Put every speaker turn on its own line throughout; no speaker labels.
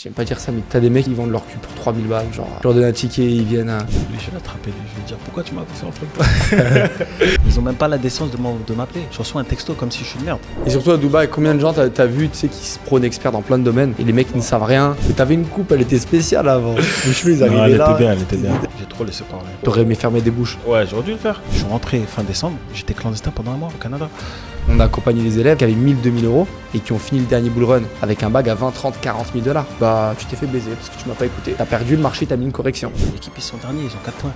J'aime pas dire ça, mais t'as des mecs qui vendent leur cul pour 3000 balles. Genre, je leur donne un ticket, ils viennent. À... Je vais l'attraper, je vais dire pourquoi tu m'as fait un truc. ils ont même pas la décence de m'appeler. Je reçois un texto comme
si je suis une merde. Et surtout à Dubaï, combien de gens t'as as vu qui se prônent experts dans plein de domaines et les mecs ne savent rien.
Mais t'avais une coupe, elle était spéciale avant. Les cheveux, ils arrivaient. elle là, était bien, elle était bien. J'ai trop laissé parler. T'aurais aimé fermer des bouches. Ouais, j'aurais dû le faire. Je suis rentré fin décembre, j'étais clandestin pendant un mois au Canada. On a
accompagné des élèves qui avaient 1000, 2000 euros et qui ont fini le dernier bull run avec un bag à 20, 30, 40 000 dollars. Bah, tu t'es fait baiser parce que tu m'as pas écouté. T'as perdu le marché, t'as mis une correction. L'équipe, ils sont derniers, ils ont 4 points.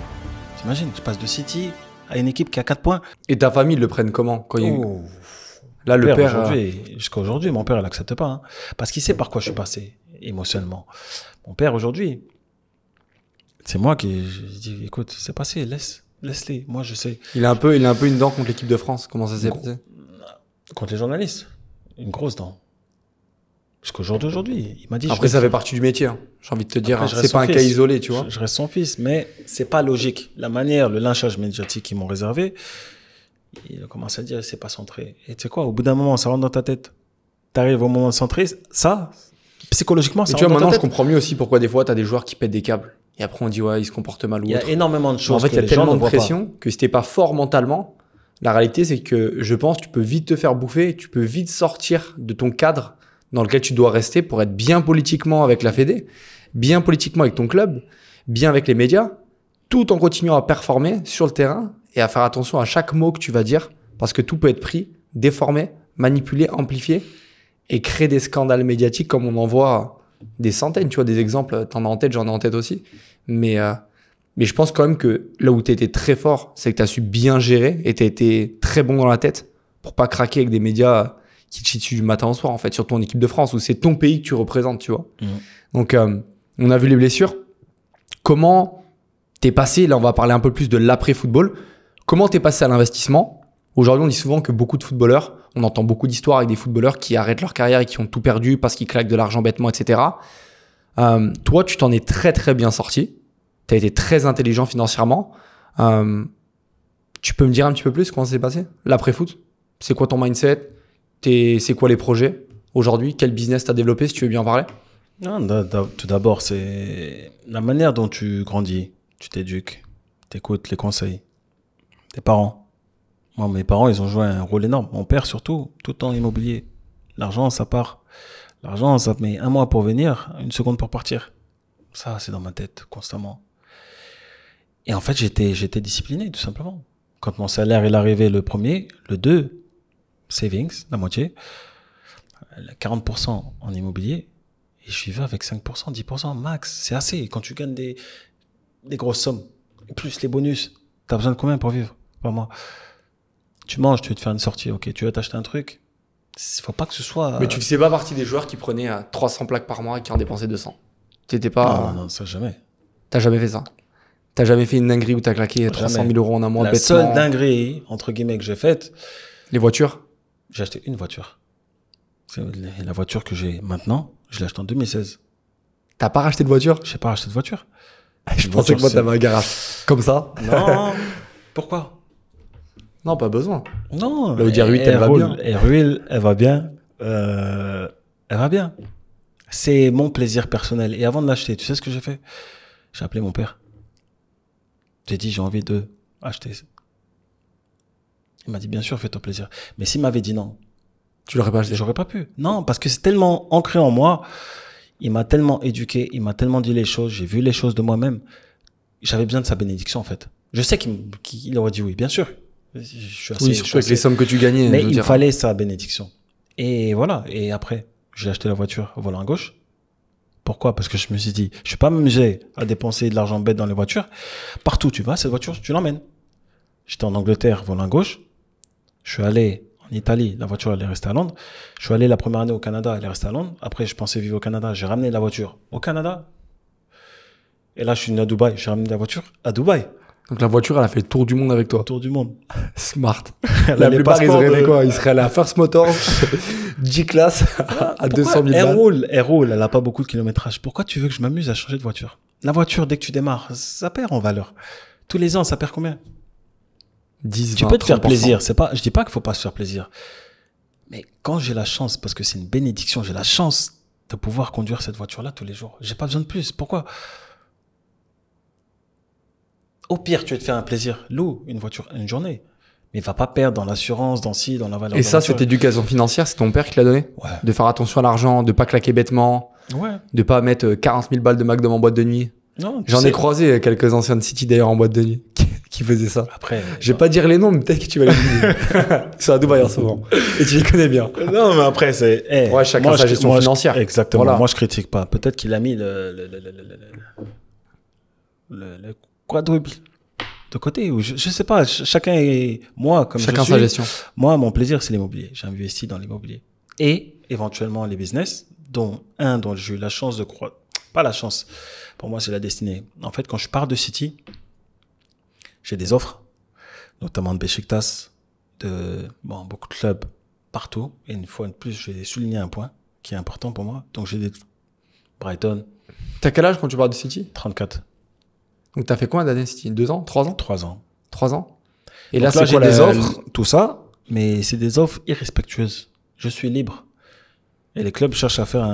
T'imagines, tu passes de City à une équipe qui a 4 points. Et ta famille, le prenne comment quand oh.
Là, le père. Euh,
jusqu'à aujourd'hui, mon père, il n'accepte pas. Hein. parce qu'il sait par quoi je suis passé émotionnellement. Mon père, aujourd'hui, c'est moi qui dis écoute, c'est passé, laisse. Laisse-les, moi je sais. Il a un peu, il a un peu
une dent contre l'équipe de France. Comment ça s'est
passé Contre les journalistes Une grosse dent. Jusqu'au jour d'aujourd'hui, il m'a dit. Après, ça fait partie du métier. Hein. J'ai envie de te dire, hein. c'est pas un cas isolé, tu vois. Je, reste son fils, mais c'est pas logique. La manière, le lynchage médiatique qu'ils m'ont réservé, il a commencé à dire, c'est pas centré. Et tu sais quoi, au bout d'un moment, ça rentre dans ta tête. T'arrives au moment de ça, psychologiquement, ça. Mais tu vois, maintenant, je comprends
mieux aussi pourquoi des fois, t'as des joueurs qui pètent des câbles. Et après, on dit, ouais, ils se comportent mal ou autre. Il y a énormément de choses. En fait, il y a tellement de pression que si t'es pas fort mentalement, la réalité, c'est que je pense tu peux vite te faire bouffer, tu peux vite sortir de ton cadre dans lequel tu dois rester pour être bien politiquement avec la Fédé, bien politiquement avec ton club, bien avec les médias, tout en continuant à performer sur le terrain et à faire attention à chaque mot que tu vas dire parce que tout peut être pris, déformé, manipulé, amplifié et créer des scandales médiatiques comme on en voit des centaines, tu vois, des exemples, t'en as en tête, j'en ai en tête aussi. Mais euh, mais je pense quand même que là où tu été très fort, c'est que tu as su bien gérer et tu été très bon dans la tête pour pas craquer avec des médias qui te chient dessus du matin au soir, en fait, sur ton équipe de France, où c'est ton pays que tu représentes, tu vois. Mm. Donc, euh, on a vu les blessures. Comment t'es passé, là on va parler un peu plus de l'après-football, comment t'es passé à l'investissement Aujourd'hui, on dit souvent que beaucoup de footballeurs, on entend beaucoup d'histoires avec des footballeurs qui arrêtent leur carrière et qui ont tout perdu parce qu'ils claquent de l'argent bêtement, etc. Euh, toi, tu t'en es très très bien sorti tu as été très intelligent financièrement. Euh, tu peux me dire un petit peu plus comment ça s'est passé L'après-foot C'est quoi ton mindset C'est quoi les projets aujourd'hui Quel business tu as développé si tu veux bien en parler
Tout d'abord, c'est la manière dont tu grandis, tu t'éduques, tu écoutes les conseils, tes parents. Moi, mes parents, ils ont joué un rôle énorme. Mon père, surtout, tout en immobilier. L'argent, ça part. L'argent, ça met un mois pour venir, une seconde pour partir. Ça, c'est dans ma tête constamment. Et en fait, j'étais, j'étais discipliné, tout simplement. Quand mon salaire est arrivé le premier, le 2, savings, la moitié, 40% euh, en immobilier, et je vivais avec 5%, 10% max. C'est assez. Quand tu gagnes des, des grosses sommes, plus les bonus, t'as besoin de combien pour vivre Pas moi. Tu manges, tu veux te faire une sortie, ok, tu veux t'acheter un truc, il faut pas que ce soit.
Mais tu faisais pas partie des joueurs qui prenaient 300 euh, plaques par mois et qui en dépensaient 200. Tu n'étais pas. Euh, non, non, ça jamais. T'as jamais fait ça. T'as jamais fait une dinguerie où t'as claqué 300 000 euros en un mois La seule
dinguerie, entre guillemets, que j'ai faite. Les voitures J'ai acheté une voiture. La voiture que j'ai maintenant, je l'ai achetée en 2016. T'as pas racheté de voiture J'ai pas racheté de voiture. je pense pensais que moi, t'avais un garage. Comme ça Non Pourquoi
Non, pas besoin. Non La 8 elle, va bien.
elle va bien. Euh, elle va bien. C'est mon plaisir personnel. Et avant de l'acheter, tu sais ce que j'ai fait J'ai appelé mon père. J'ai dit, j'ai envie de acheter. Il m'a dit, bien sûr, fais ton plaisir. Mais s'il m'avait dit non. Tu l'aurais pas acheté? J'aurais pas pu. Non, parce que c'est tellement ancré en moi. Il m'a tellement éduqué. Il m'a tellement dit les choses. J'ai vu les choses de moi-même. J'avais besoin de sa bénédiction, en fait. Je sais qu'il aurait dit oui, bien sûr. Je suis assez, oui, avec les sommes que tu gagnais. Mais il fallait sa bénédiction. Et voilà. Et après, j'ai acheté la voiture au volant à gauche. Pourquoi Parce que je me suis dit, je suis pas m'amuser à dépenser de l'argent bête dans les voitures. Partout tu vas, cette voiture, tu l'emmènes. J'étais en Angleterre, volant gauche. Je suis allé en Italie, la voiture, elle est restée à Londres. Je suis allé la première année au Canada, elle est restée à Londres. Après, je pensais vivre au Canada, j'ai ramené la voiture au Canada. Et là, je suis venu à Dubaï, j'ai ramené la voiture à Dubaï. Donc la voiture, elle a fait le tour du monde avec toi. Tour du monde. Smart. la, plupart, ils quoi euh, Ils seraient à la First Motor, G-Class ah, à, 200 000 Elle roule, elle roule, elle a pas beaucoup de kilométrage. Pourquoi tu veux que je m'amuse à changer de voiture La voiture, dès que tu démarres, ça perd en valeur. Tous les ans, ça perd combien 10, Tu peux te faire plaisir. C'est pas, je dis pas qu'il faut pas se faire plaisir. Mais quand j'ai la chance, parce que c'est une bénédiction, j'ai la chance de pouvoir conduire cette voiture-là tous les jours. J'ai pas besoin de plus. Pourquoi au pire, tu vas te faire un plaisir, loue une voiture une journée. Mais va pas perdre dans l'assurance, dans si, dans la valeur. Et ça, cette éducation
financière, c'est ton père qui l'a donné De faire attention à l'argent, de pas claquer bêtement, de pas mettre 40 000 balles de McDo en boîte de nuit. J'en ai croisé quelques anciens de City d'ailleurs en boîte de nuit qui faisaient ça. Après, je vais pas dire les noms, mais peut-être que tu vas les dire. C'est à Dubaï en ce et tu
les connais bien. Non, mais après c'est. ouais, chacun sa gestion financière. exactement. Moi, je critique pas. Peut-être qu'il a mis le, le, le de côté ou je, sais pas chacun est moi comme chacun je suis, sa gestion moi mon plaisir c'est l'immobilier j'investis dans l'immobilier et éventuellement les business dont un dont j'ai eu la chance de croire pas la chance pour moi c'est la destinée en fait quand je pars de City j'ai des offres notamment de Besiktas de bon beaucoup de clubs partout et une fois de plus je vais souligner un point qui est important pour moi donc j'ai des Brighton t'as quel âge quand tu parles de City 34 donc, tu as fait combien d'années Deux ans Trois ans Trois ans. Trois ans Et là, ça j'ai des offres, tout ça, mais c'est des offres irrespectueuses. Je suis libre. Et les clubs cherchent à faire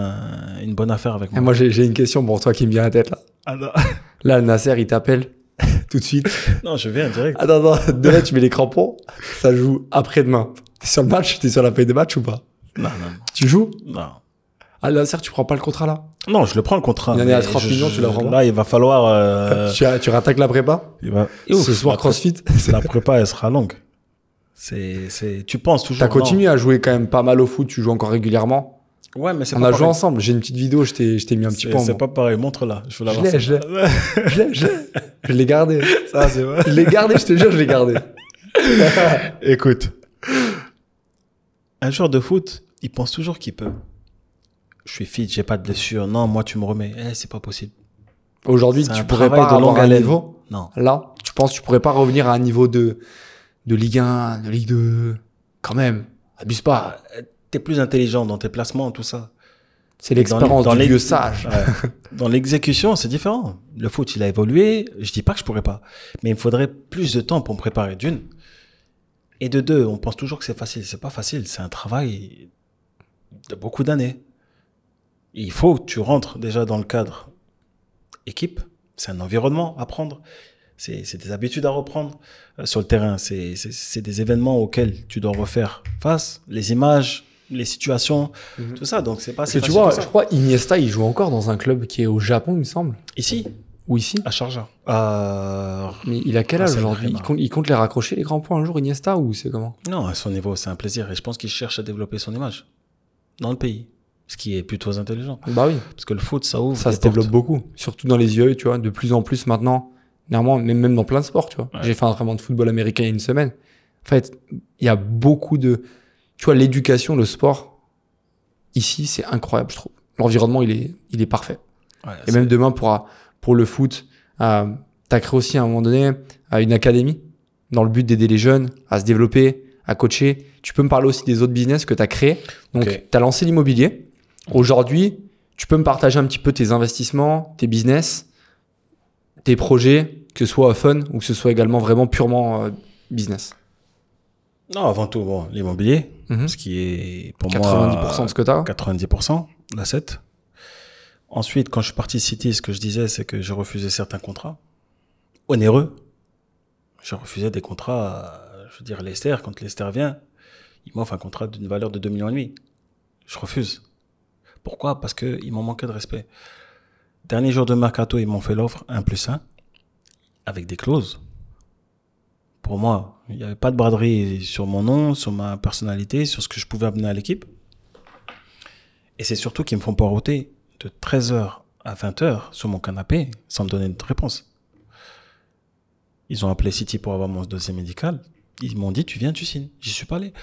une bonne affaire avec moi. moi, j'ai
une question pour toi qui me vient à la tête là. Ah non. Là, Nasser, il t'appelle tout de suite.
Non, je viens direct.
Attends, attends, Demain, tu mets les crampons, ça joue après-demain. T'es sur le match, t'es sur la feuille de match ou pas Non, non. Tu joues Non. Ah là, Serre tu prends pas le contrat là Non, je le prends le
contrat. Il y en a 30 millions, tu le prends. Là, il va falloir. Euh, tu, tu, rattaques la prépa il Ce soir, la CrossFit. La prépa, elle sera longue. C'est, c'est, tu penses toujours. T'as continué à jouer
quand même pas mal au foot, tu joues encore régulièrement Ouais, mais c'est On a joué ensemble, j'ai une petite vidéo, je t'ai, je t'ai mis un petit peu C'est pas
pareil, montre-la, je veux la voir. Je l'ai, je l'ai. je l'ai, gardé. Ça, c'est vrai. Je l'ai gardé, je te jure, je l'ai gardé. Écoute. Un joueur de foot, il pense toujours qu'il peut je suis fit, j'ai pas de blessure. Non, moi, tu me remets. Eh, c'est pas possible. Aujourd'hui, tu pourrais pas de à un niveau. Non.
Là, tu penses, tu pourrais pas revenir à un niveau de, de Ligue 1, de Ligue 2. Quand même, abuse pas.
T'es plus intelligent dans tes placements, tout ça. C'est l'expérience Dans vieux sage. dans l'exécution, c'est différent. Le foot, il a évolué. Je dis pas que je pourrais pas, mais il me faudrait plus de temps pour me préparer. D'une. Et de deux, on pense toujours que c'est facile. C'est pas facile. C'est un travail de beaucoup d'années. Il faut que tu rentres déjà dans le cadre équipe. C'est un environnement à prendre. C'est des habitudes à reprendre euh, sur le terrain. C'est des événements auxquels tu dois refaire face. Les images, les situations, mhm. tout ça. Donc c'est pas. simple. tu vois, je crois Iniesta, il joue encore dans un club
qui est au Japon, il me semble.
Ici. Ou ici À Sharjah.
Euh, Mais il a quel âge aujourd'hui il, il compte, les raccrocher les grands points un jour, Iniesta, ou c'est comment
Non, à son niveau, c'est un plaisir. Et je pense qu'il cherche à développer son image dans le pays ce qui est plutôt intelligent. Bah oui. Parce que le foot, ça ouvre. Ça
se développe beaucoup, surtout dans les yeux, tu vois, de plus en plus maintenant. Néanmoins, même, même dans plein de sports, tu vois. J'ai fait un entraînement de football américain il y a une semaine. En fait, il y a beaucoup de. Tu vois, l'éducation, le sport, ici, c'est incroyable, je trouve. L'environnement, il est, il est parfait. Et même demain, pour, pour le foot, euh, t'as créé aussi à un moment donné euh, une académie dans le but d'aider les jeunes à se développer, à coacher. Tu peux me parler aussi des autres business que tu as créés. Donc, t'as tu as lancé l'immobilier. Aujourd'hui, tu peux me partager un petit peu tes investissements, tes business, tes projets, que ce soit fun ou que ce soit également
vraiment purement euh, business Non, avant tout, bon, l'immobilier, mhm. ce qui est pour moi. 90% de ce que tu as 90%, l'asset. Ensuite, quand je suis parti City, ce que je disais, c'est que j'ai refusé certains contrats onéreux. J'ai refusé des contrats, euh, je veux dire, Lester, quand Lester vient, il m'offre un contrat d'une valeur de 2 millions et demi. Je refuse. Pourquoi Parce qu'ils m'ont manqué de respect. Dernier jour de mercato, ils m'ont fait l'offre 1 plus 1 avec des clauses. Pour moi, il n'y avait pas de braderie sur mon nom, sur ma personnalité, sur ce que je pouvais amener à l'équipe. Et c'est surtout qu'ils me font router de 13h à 20h sur mon canapé sans me donner de réponse. Ils ont appelé City pour avoir mon dossier médical. Ils m'ont dit, tu viens, tu signes. J'y suis pas allé.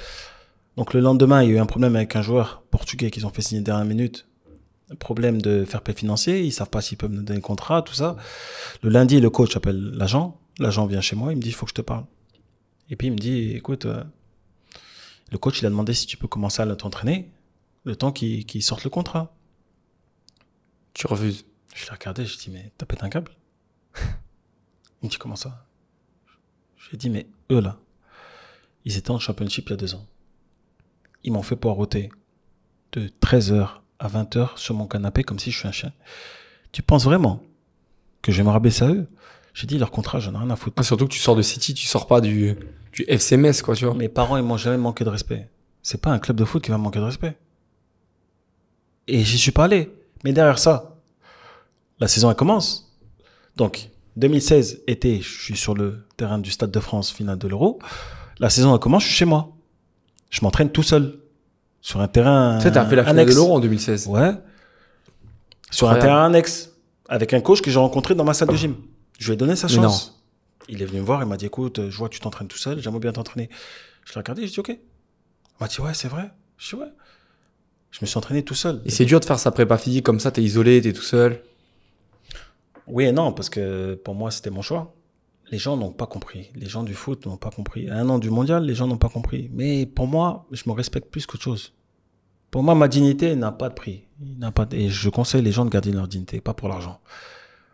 Donc le lendemain, il y a eu un problème avec un joueur portugais qu'ils ont fait signer dernière minute. problème de faire payer financier, ils savent pas s'ils peuvent nous donner un contrat, tout ça. Le lundi, le coach appelle l'agent. L'agent vient chez moi, il me dit il faut que je te parle. Et puis il me dit écoute, euh, le coach il a demandé si tu peux commencer à t'entraîner le temps qu'il sortent sorte le contrat. Tu refuses Je l'ai regardé, je dis mais t'as pété un câble Il me dit comment ça Je lui ai dit mais eux là, ils étaient en championship il y a deux ans ils m'ont fait poireauter de 13h à 20h sur mon canapé comme si je suis un chien. Tu penses vraiment que je vais me rabaisser à eux J'ai dit leur contrat, j'en ai rien à foutre. Ah, surtout que tu sors de City, tu sors pas du, du FCMS, quoi, tu vois. Mes parents, ils m'ont jamais manqué de respect. C'est pas un club de foot qui va manquer de respect. Et j'y suis pas allé. Mais derrière ça, la saison, elle commence. Donc, 2016, été, je suis sur le terrain du Stade de France, finale de l'Euro. La saison, elle commence, je suis chez moi. Je m'entraîne tout seul sur un terrain. Tu fait la finale de l'Euro en 2016. Ouais. Sur un terrain annexe avec un coach que j'ai rencontré dans ma salle de gym. Je lui ai donné sa chance. Il est venu me voir, il m'a dit écoute, je vois que tu t'entraînes tout seul, j'aimerais bien t'entraîner. Je l'ai regardé, j'ai dit ok. Il m'a dit ouais, c'est vrai. Je suis ouais. Je me suis entraîné tout seul. Et
c'est dur de faire sa prépa physique comme ça, t'es isolé, t'es tout seul.
Oui et non, parce que pour moi, c'était mon choix les gens n'ont pas compris. Les gens du foot n'ont pas compris. À un an du mondial, les gens n'ont pas compris. Mais pour moi, je me respecte plus qu'autre chose. Pour moi, ma dignité n'a pas de prix. N'a pas Et je conseille les gens de garder leur dignité, pas pour l'argent.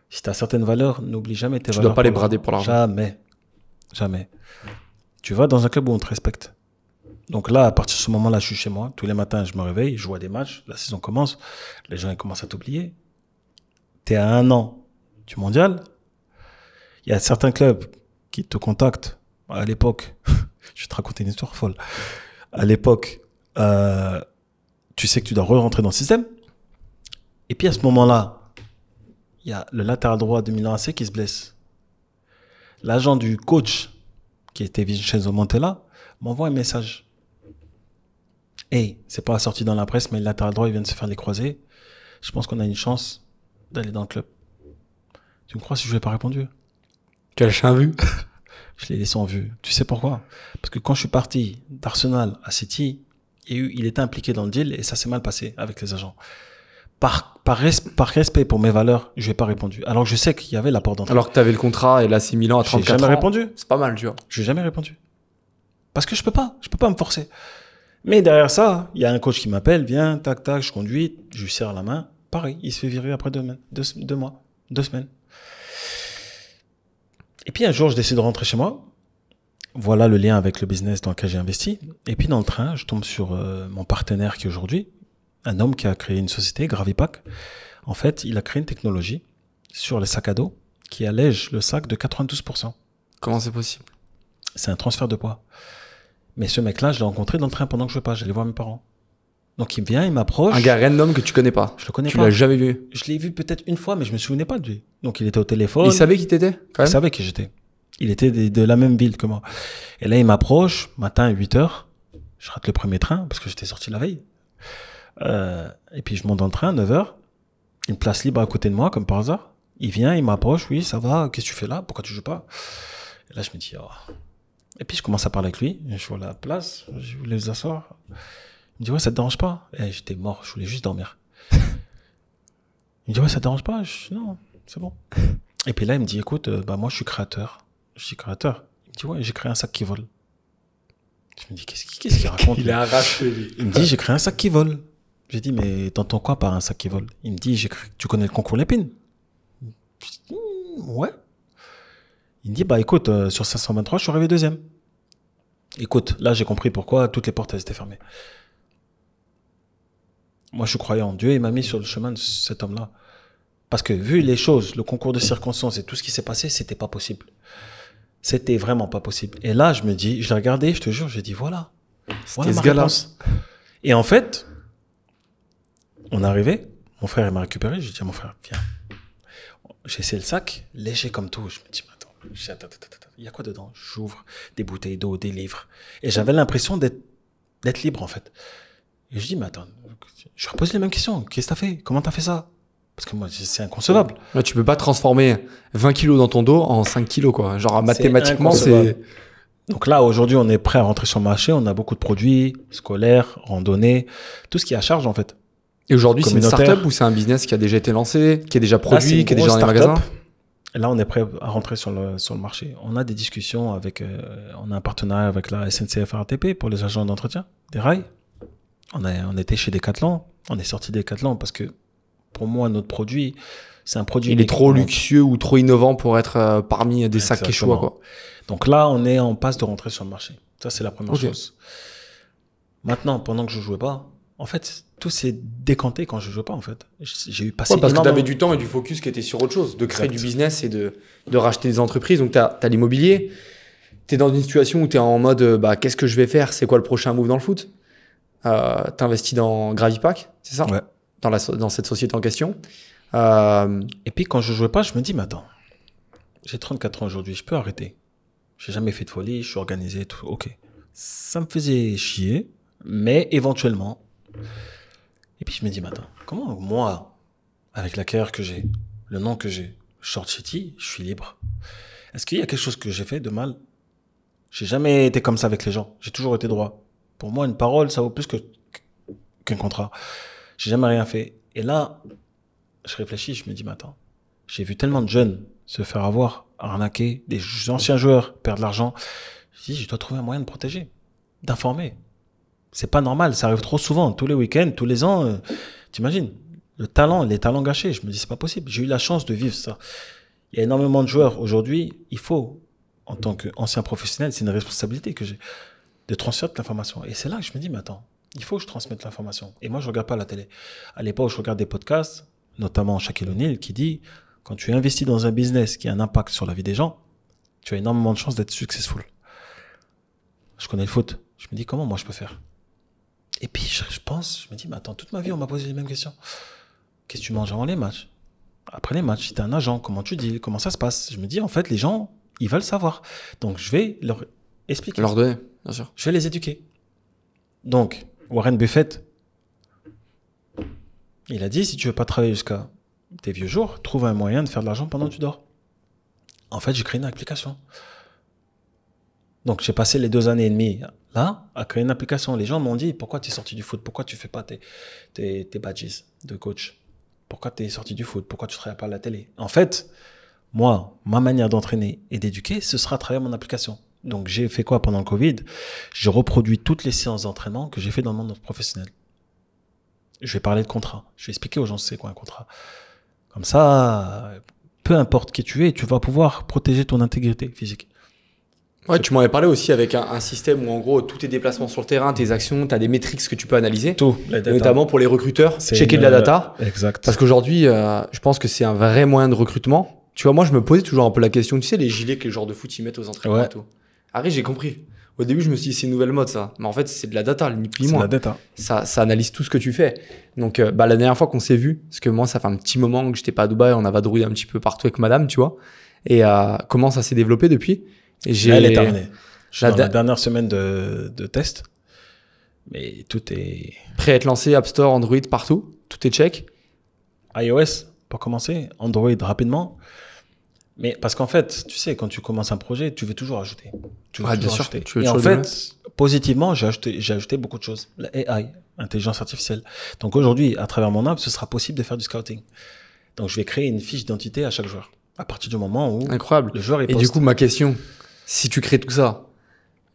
Si tu as certaines valeurs, n'oublie jamais tes valeurs. Tu ne dois pas les brader pour l'argent. Jamais. Jamais. Tu vas dans un club où on te respecte. Donc là, à partir de ce moment-là, je suis chez moi. Tous les matins, je me réveille, je vois des matchs, la saison commence, les gens commencent à t'oublier. Tu es à un an du mondial, il y a certains clubs qui te contactent. À l'époque, je vais te raconter une histoire folle. À l'époque, euh, tu sais que tu dois re-rentrer dans le système. Et puis à ce moment-là, il y a le latéral droit de Milan AC qui se blesse. L'agent du coach, qui était Vincenzo Montella, m'envoie un message. Hey, c'est pas sorti dans la presse, mais le latéral droit, il vient de se faire les croisés. Je pense qu'on a une chance d'aller dans le club. Tu me crois si je lui ai pas répondu tu as vu Je l'ai laissé en vue. Tu sais pourquoi Parce que quand je suis parti d'Arsenal à City, il était impliqué dans le deal et ça s'est mal passé avec les agents. Par, respect pour mes valeurs, je n'ai pas répondu. Alors que je sais qu'il y avait l'apport d'entrée. Alors que tu avais le contrat et là, c'est Milan à 34 ans. jamais répondu. C'est pas mal, tu vois. Je n'ai jamais répondu. Parce que je peux pas. Je peux pas me forcer. Mais derrière ça, il y a un coach qui m'appelle, viens, tac, tac, je conduis, je lui serre la main. Pareil, il se fait virer après deux mois, deux semaines. Et puis un jour, je décide de rentrer chez moi. Voilà le lien avec le business dans lequel j'ai investi. Et puis dans le train, je tombe sur euh, mon partenaire qui aujourd'hui, un homme qui a créé une société, Gravipack. En fait, il a créé une technologie sur les sacs à dos qui allège le sac de 92%. Comment c'est possible C'est un transfert de poids. Mais ce mec-là, je l'ai rencontré dans le train pendant que je pas. J'allais voir mes parents. Donc il vient, il m'approche. Un gars random que tu connais pas. Je le connais pas. Tu l'as jamais vu. Je l'ai vu peut-être une fois, mais je me souvenais pas de lui. Donc il était au téléphone. Il savait qui t'étais Il savait qui j'étais. Il était de, la même ville que moi. Et là, il m'approche, matin à 8 h Je rate le premier train parce que j'étais sorti la veille. Euh, et puis je monte dans le train à 9 h Une place libre à côté de moi, comme par hasard. Il vient, il m'approche. Oui, ça va. Qu'est-ce que tu fais là Pourquoi tu joues pas Et là, je me dis, oh. Et puis je commence à parler avec lui. Je vois la place. Je voulais vous asseoir. Il me dit, ouais, ça te dérange pas eh, J'étais mort, je voulais juste dormir. il me dit, ouais, ça te dérange pas Non, c'est bon. Et puis là, il me dit, écoute, euh, bah, moi, je suis créateur. Je suis créateur. Il me dit, ouais, j'ai créé un sac qui vole.
Je me dis, qu'est-ce qu'il raconte Il est arraché,
Il me dit, j'ai créé un sac qui vole. J'ai dit, mais t'entends quoi par un sac qui vole Il me dit, j'ai tu connais le concours Lépine Je dis, hmm, ouais. Il me dit, bah écoute, euh, sur 523, je suis arrivé deuxième. Écoute, là, j'ai compris pourquoi toutes les portes, étaient fermées. Moi, je croyais en Dieu. Il m'a mis sur le chemin de cet homme-là. Parce que vu les choses, le concours de circonstances et tout ce qui s'est passé, c'était pas possible. C'était vraiment pas possible. Et là, je me dis, je l'ai regardé, je te jure, j'ai dit, voilà. Voilà ma réponse. Et en fait, on est arrivé. Mon frère, il m'a récupéré. J'ai dit à mon frère, viens. J'ai essayé le sac, léger comme tout. Je me dis, attends, attends, il y a quoi dedans J'ouvre des bouteilles d'eau, des livres. Et j'avais l'impression d'être libre, en fait. Et je dis, mais attends, je repose les mêmes questions. Qu'est-ce que t'as fait Comment t'as fait ça Parce que moi, c'est inconcevable. Tu tu peux pas transformer 20 kilos dans ton dos en 5 kilos, quoi. Genre, mathématiquement, c'est. Donc là, aujourd'hui, on est prêt à rentrer sur le marché. On a beaucoup de produits scolaires, randonnées, tout ce qui est à charge, en fait. Et aujourd'hui, c'est une startup
ou c'est un business qui a déjà été lancé, qui est déjà produit, qui est déjà dans les magasins
Là, on est prêt à rentrer sur le, sur le marché. On a des discussions avec, euh, on a un partenariat avec la SNCF RATP pour les agents d'entretien des rails on, on était chez Decathlon, on est sorti Decathlon parce que pour moi, notre produit, c'est un produit. Il est trop luxueux ou trop innovant pour être euh, parmi euh, des sacs Quechua, quoi. Donc là, on est en passe de rentrer sur le marché. Ça, c'est la première chose. Maintenant, pendant que je jouais pas, en fait, tout s'est décanté quand je jouais pas, en fait. J'ai eu passé. parce que t'avais du temps et
du focus qui était sur autre chose, de créer du business et de, racheter des entreprises. Donc, t'as as, l'immobilier. t'es dans une situation où tu es en mode bah, qu'est-ce que je vais faire C'est quoi le prochain move dans le foot euh, t'investis dans Gravipack, c'est ça ouais. dans, la, dans cette société en question. Euh...
Et puis quand je jouais pas, je me dis, mais attends, j'ai 34 ans aujourd'hui, je peux arrêter. J'ai jamais fait de folie, je suis organisé, tout. Ok. Ça me faisait chier, mais éventuellement. Et puis je me dis, mais attends, comment moi, avec la carrière que j'ai, le nom que j'ai, Short City, je suis libre. Est-ce qu'il y a quelque chose que j'ai fait de mal J'ai jamais été comme ça avec les gens. J'ai toujours été droit. Pour moi, une parole, ça vaut plus que qu'un contrat. J'ai jamais rien fait. Et là, je réfléchis, je me dis, mais attends, j'ai vu tellement de jeunes se faire avoir, arnaquer, des anciens joueurs perdre de l'argent. Je dis, je dois trouver un moyen de protéger, d'informer. C'est pas normal, ça arrive trop souvent, tous les week-ends, tous les ans. Tu euh, T'imagines Le talent, les talents gâchés. Je me dis, c'est pas possible. J'ai eu la chance de vivre ça. Il y a énormément de joueurs aujourd'hui. Il faut, en tant qu'ancien professionnel, c'est une responsabilité que j'ai de transmettre l'information. Et c'est là que je me dis, mais attends, il faut que je transmette l'information. Et moi, je regarde pas la télé. À l'époque, je regarde des podcasts, notamment Shaquille O'Neal, qui dit, quand tu investis dans un business qui a un impact sur la vie des gens, tu as énormément de chances d'être successful. Je connais le foot. Je me dis, comment moi je peux faire Et puis, je, pense, je me dis, mais attends, toute ma vie, on m'a posé les mêmes questions. Qu'est-ce que tu manges avant les matchs Après les matchs, si tu un agent, comment tu dis Comment ça se passe Je me dis, en fait, les gens, ils veulent savoir. Donc, je vais leur expliquer. Je vais les éduquer. Donc, Warren Buffett, il a dit si tu veux pas travailler jusqu'à tes vieux jours, trouve un moyen de faire de l'argent pendant que tu dors. En fait, j'ai créé une application. Donc, j'ai passé les deux années et demie là à créer une application. Les gens m'ont dit pourquoi tu es sorti du foot Pourquoi tu fais pas tes, badges de coach Pourquoi tu es sorti du foot Pourquoi tu travailles pas à la télé En fait, moi, ma manière d'entraîner et d'éduquer, ce sera à travers mon application. Donc j'ai fait quoi pendant le Covid j'ai reproduit toutes les séances d'entraînement que j'ai fait dans le monde professionnel. Je vais parler de contrat. Je vais expliquer aux gens c'est quoi un contrat. Comme ça, peu importe qui tu es, tu vas pouvoir protéger ton intégrité physique.
Ouais, tu m'en avais parlé aussi avec un, système où en gros tous tes déplacements sur le terrain, tes actions, tu as des métriques que tu peux analyser. Tout, notamment pour les recruteurs, checker de la data. Euh, exact. Parce qu'aujourd'hui, euh, je pense que c'est un vrai moyen de recrutement. Tu vois, moi je me posais toujours un peu la question, tu sais, les gilets que les joueurs de foot ils mettent aux entraînements tout. Arrête, j'ai compris. Au début, je me suis dit, c'est une nouvelle mode, ça. Mais en fait, c'est de la data, ni plus moins. C'est de la data. Ça, ça, analyse tout ce que tu fais. Donc, euh, bah, la dernière fois qu'on s'est vu, parce que moi, ça fait un petit moment que j'étais pas à Dubaï, on a vadrouillé un petit peu partout avec madame, tu vois. Et euh, comment ça s'est développé depuis j'ai... Elle est terminée. Je la, dans la dernière
semaine de, de test. Mais tout est. Prêt à être lancé, App Store, Android, partout. Tout est check. iOS, pour commencer. Android, rapidement. Mais parce qu'en fait, tu sais, quand tu commences un projet, tu veux toujours ajouter. Tu veux toujours ajouter. et en fait, positivement, j'ai ajouté, j'ai ajouté beaucoup de choses. La AI, intelligence artificielle. Donc aujourd'hui, à travers mon app, ce sera possible de faire du scouting. Donc je vais créer une fiche d'identité à chaque joueur. À partir du moment où Incroyable. le joueur est Et du coup, ma
question, si tu crées tout ça,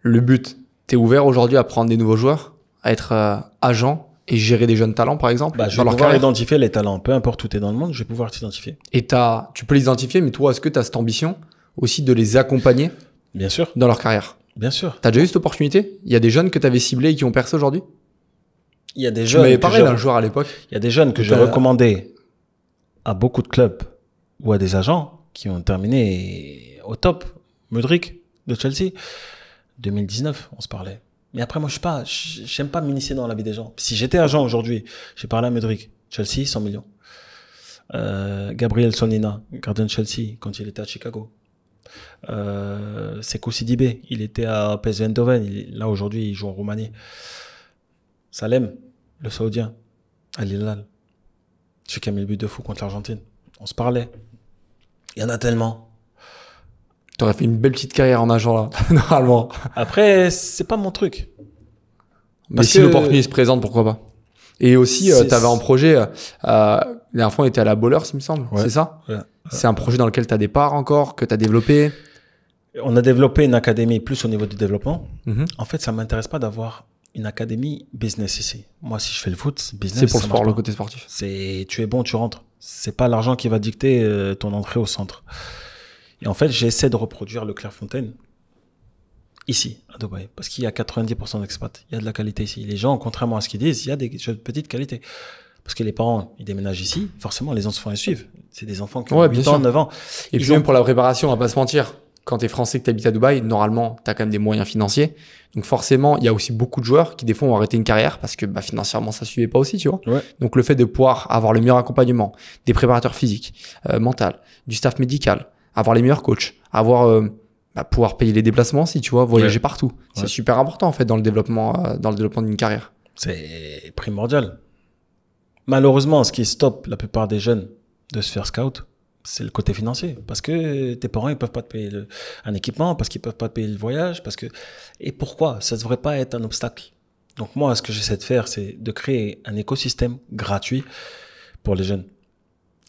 le but, t'es ouvert aujourd'hui à prendre des nouveaux joueurs, à être euh, agent et gérer des jeunes talents, par exemple bah, Je vais pouvoir identifier
les talents. Peu importe où tu es dans le monde, je vais pouvoir t'identifier.
Et tu peux les identifier, mais toi, est-ce que tu as cette ambition aussi de les accompagner Bien sûr. Dans leur carrière Bien sûr. Tu as déjà eu cette opportunité Il y a des jeunes que tu avais ciblés et qui ont percé aujourd'hui
Il y a des jeunes. m'avais parlé d'un joueur à l'époque. Il y a des jeunes que j'ai recommandés à beaucoup de clubs ou à des agents qui ont terminé au top. Mudrik de Chelsea. 2019, on se parlait. Mais après, moi, je n'aime pas, j'aime pas m'initier dans la vie des gens. Si j'étais agent aujourd'hui, j'ai parlé à Mudrik, Chelsea, 100 millions. Euh, Gabriel Sonina, gardien de Chelsea, quand il était à Chicago. Euh, Sekou Sidibé, il était à PSV là, aujourd'hui, il joue en Roumanie. Salem, le Saoudien, Al Hilal. Celui qui le but de fou contre l'Argentine. On se parlait. Il y en a tellement.
T'aurais fait une belle petite carrière en agent là, normalement.
Après, c'est pas mon truc. Mais si l'opportunité se présente,
pourquoi pas Et aussi, euh, tu avais un projet. Euh, euh la on était à la Bowlers, il me semble. C'est
ça C'est un projet dans lequel tu as des parts encore, que tu as développé On a développé une académie plus au niveau du développement. Mhm. En fait, ça m'intéresse pas d'avoir une académie business ici. Moi, si je fais le foot, business. C'est pour le sport, le côté sportif. C'est tu es bon, tu rentres. C'est pas l'argent qui va dicter euh, ton entrée au centre en fait, j'essaie de reproduire le Clairefontaine ici, à Dubaï, parce qu'il y a 90% d'expats. Il y a de la qualité ici. Les gens, contrairement à ce qu'ils disent, il y a des petites de petite qualité. Parce que les parents, ils déménagent ici, forcément, les enfants ils suivent. C'est des enfants qui ont 8 ans, 9 ans. Et puis même pour la préparation, on va pas se mentir. Quand t'es français, que t'habites à Dubaï,
normalement, t'as quand même des moyens financiers. Donc forcément, il y a aussi beaucoup de joueurs qui des fois ont arrêté une carrière parce que bah, financièrement ça suivait pas aussi, tu vois. Donc le fait de pouvoir avoir le meilleur accompagnement, des préparateurs physiques, euh, mental, du staff médical, avoir les meilleurs coachs, avoir euh, bah, pouvoir payer les déplacements
si tu vois, voyager partout. C'est super important en fait dans le développement euh, dans le développement d'une carrière. C'est primordial. Malheureusement, ce qui stoppe la plupart des jeunes de se faire scout, c'est le côté financier. Parce que tes parents, ils peuvent pas te payer un équipement, parce qu'ils peuvent pas te payer le voyage, parce que. Et pourquoi Ça devrait pas être un obstacle. Donc moi, ce que j'essaie de faire, c'est de créer un écosystème gratuit pour les jeunes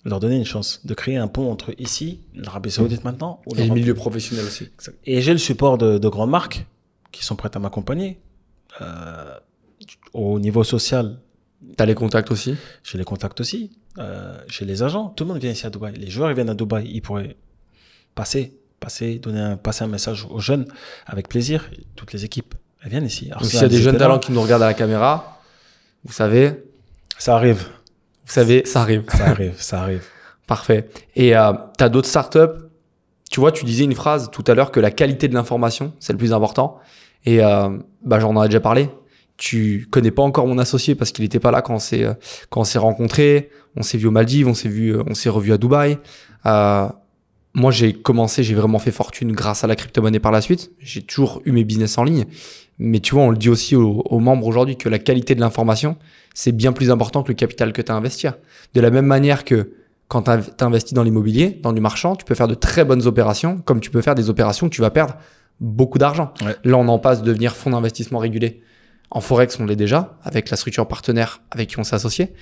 leur donner une chance, de créer un pont entre ici, l'Arabie Saoudite mm. maintenant. et le milieu professionnel aussi. Et j'ai le support de, grandes marques qui sont prêtes à m'accompagner. Euh, au niveau social. T'as les contacts aussi J'ai les contacts aussi. Euh, j'ai les agents. Tout le monde vient ici à Dubaï. Les joueurs, ils viennent à Dubaï. Ils pourraient passer, passer, donner un, passer un message aux jeunes avec plaisir. Toutes les équipes, elles viennent ici. Alors, s'il y a des jeunes talents qui
nous regardent à la caméra, vous savez. Ça arrive. Vous savez, ça arrive. Ça arrive, ça arrive. Parfait. Et euh, tu as d'autres startups. Tu vois, tu disais une phrase tout à l'heure que la qualité de l'information, c'est le plus important. Et euh, bah, j'en ai déjà parlé. Tu connais pas encore mon associé parce qu'il n'était pas là quand on s'est euh, quand on s'est rencontré On s'est vu aux Maldives, on s'est vu, euh, on s'est revu à Dubaï. moi, j'ai commencé, j'ai vraiment fait fortune grâce à la crypto-monnaie par la suite. J'ai toujours eu mes business en ligne, mais tu vois, on le dit aussi aux, membres aujourd'hui que la qualité de l'information, c'est bien plus important que le capital que tu as investi. Hein. De la même manière que quand tu investis dans l'immobilier, dans du marchand, tu peux faire de très bonnes opérations, comme tu peux faire des opérations où tu vas perdre beaucoup d'argent. Là, on en passe devenir fonds d'investissement régulé. En Forex, on l'est déjà, avec la structure partenaire avec qui on s'est associé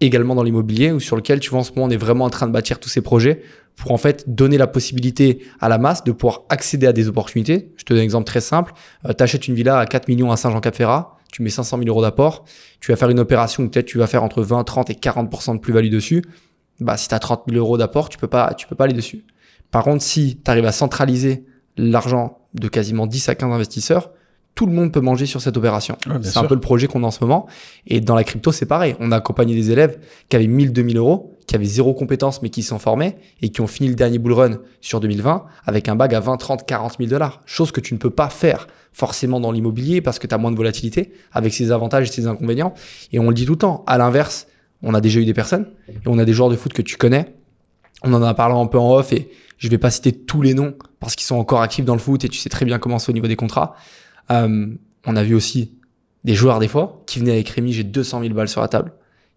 également dans l'immobilier ou sur lequel, tu vois, en ce moment, on est vraiment en train de bâtir tous ces projets pour en fait donner la possibilité à la masse de pouvoir accéder à des opportunités. Je te donne un exemple très simple. Euh, tu achètes une villa à 4 millions à Saint-Jean-Cap-Ferrat, tu mets 500 000 euros d'apport, tu vas faire une opération où peut-être tu vas faire entre 20, 30 et 40% de plus-value dessus. Bah, si tu as 30 000 euros d'apport, tu peux pas, tu peux pas aller dessus. Par contre, si tu arrives à centraliser l'argent de quasiment 10 à 15 investisseurs, tout le monde peut manger sur cette opération. c'est un peu le projet qu'on a en ce moment. Et dans la crypto, c'est pareil. On a accompagné des élèves qui avaient 1000, 2000 euros, qui avaient zéro compétence, mais qui s'en formaient et qui ont fini le dernier bull run sur 2020 avec un bague à 20, 30, 40 000 dollars. Chose que tu ne peux pas faire forcément dans l'immobilier parce que tu as moins de volatilité avec ses avantages et ses inconvénients. Et on le dit tout le temps. À l'inverse, on a déjà eu des personnes et on a des joueurs de foot que tu connais. On en a parlé un peu en off et je vais pas citer tous les noms parce qu'ils sont encore actifs dans le foot et tu sais très bien comment c'est au niveau des contrats. Euh, on a vu aussi des joueurs des fois qui venaient avec Rémi, j'ai 200 000 balles sur la table,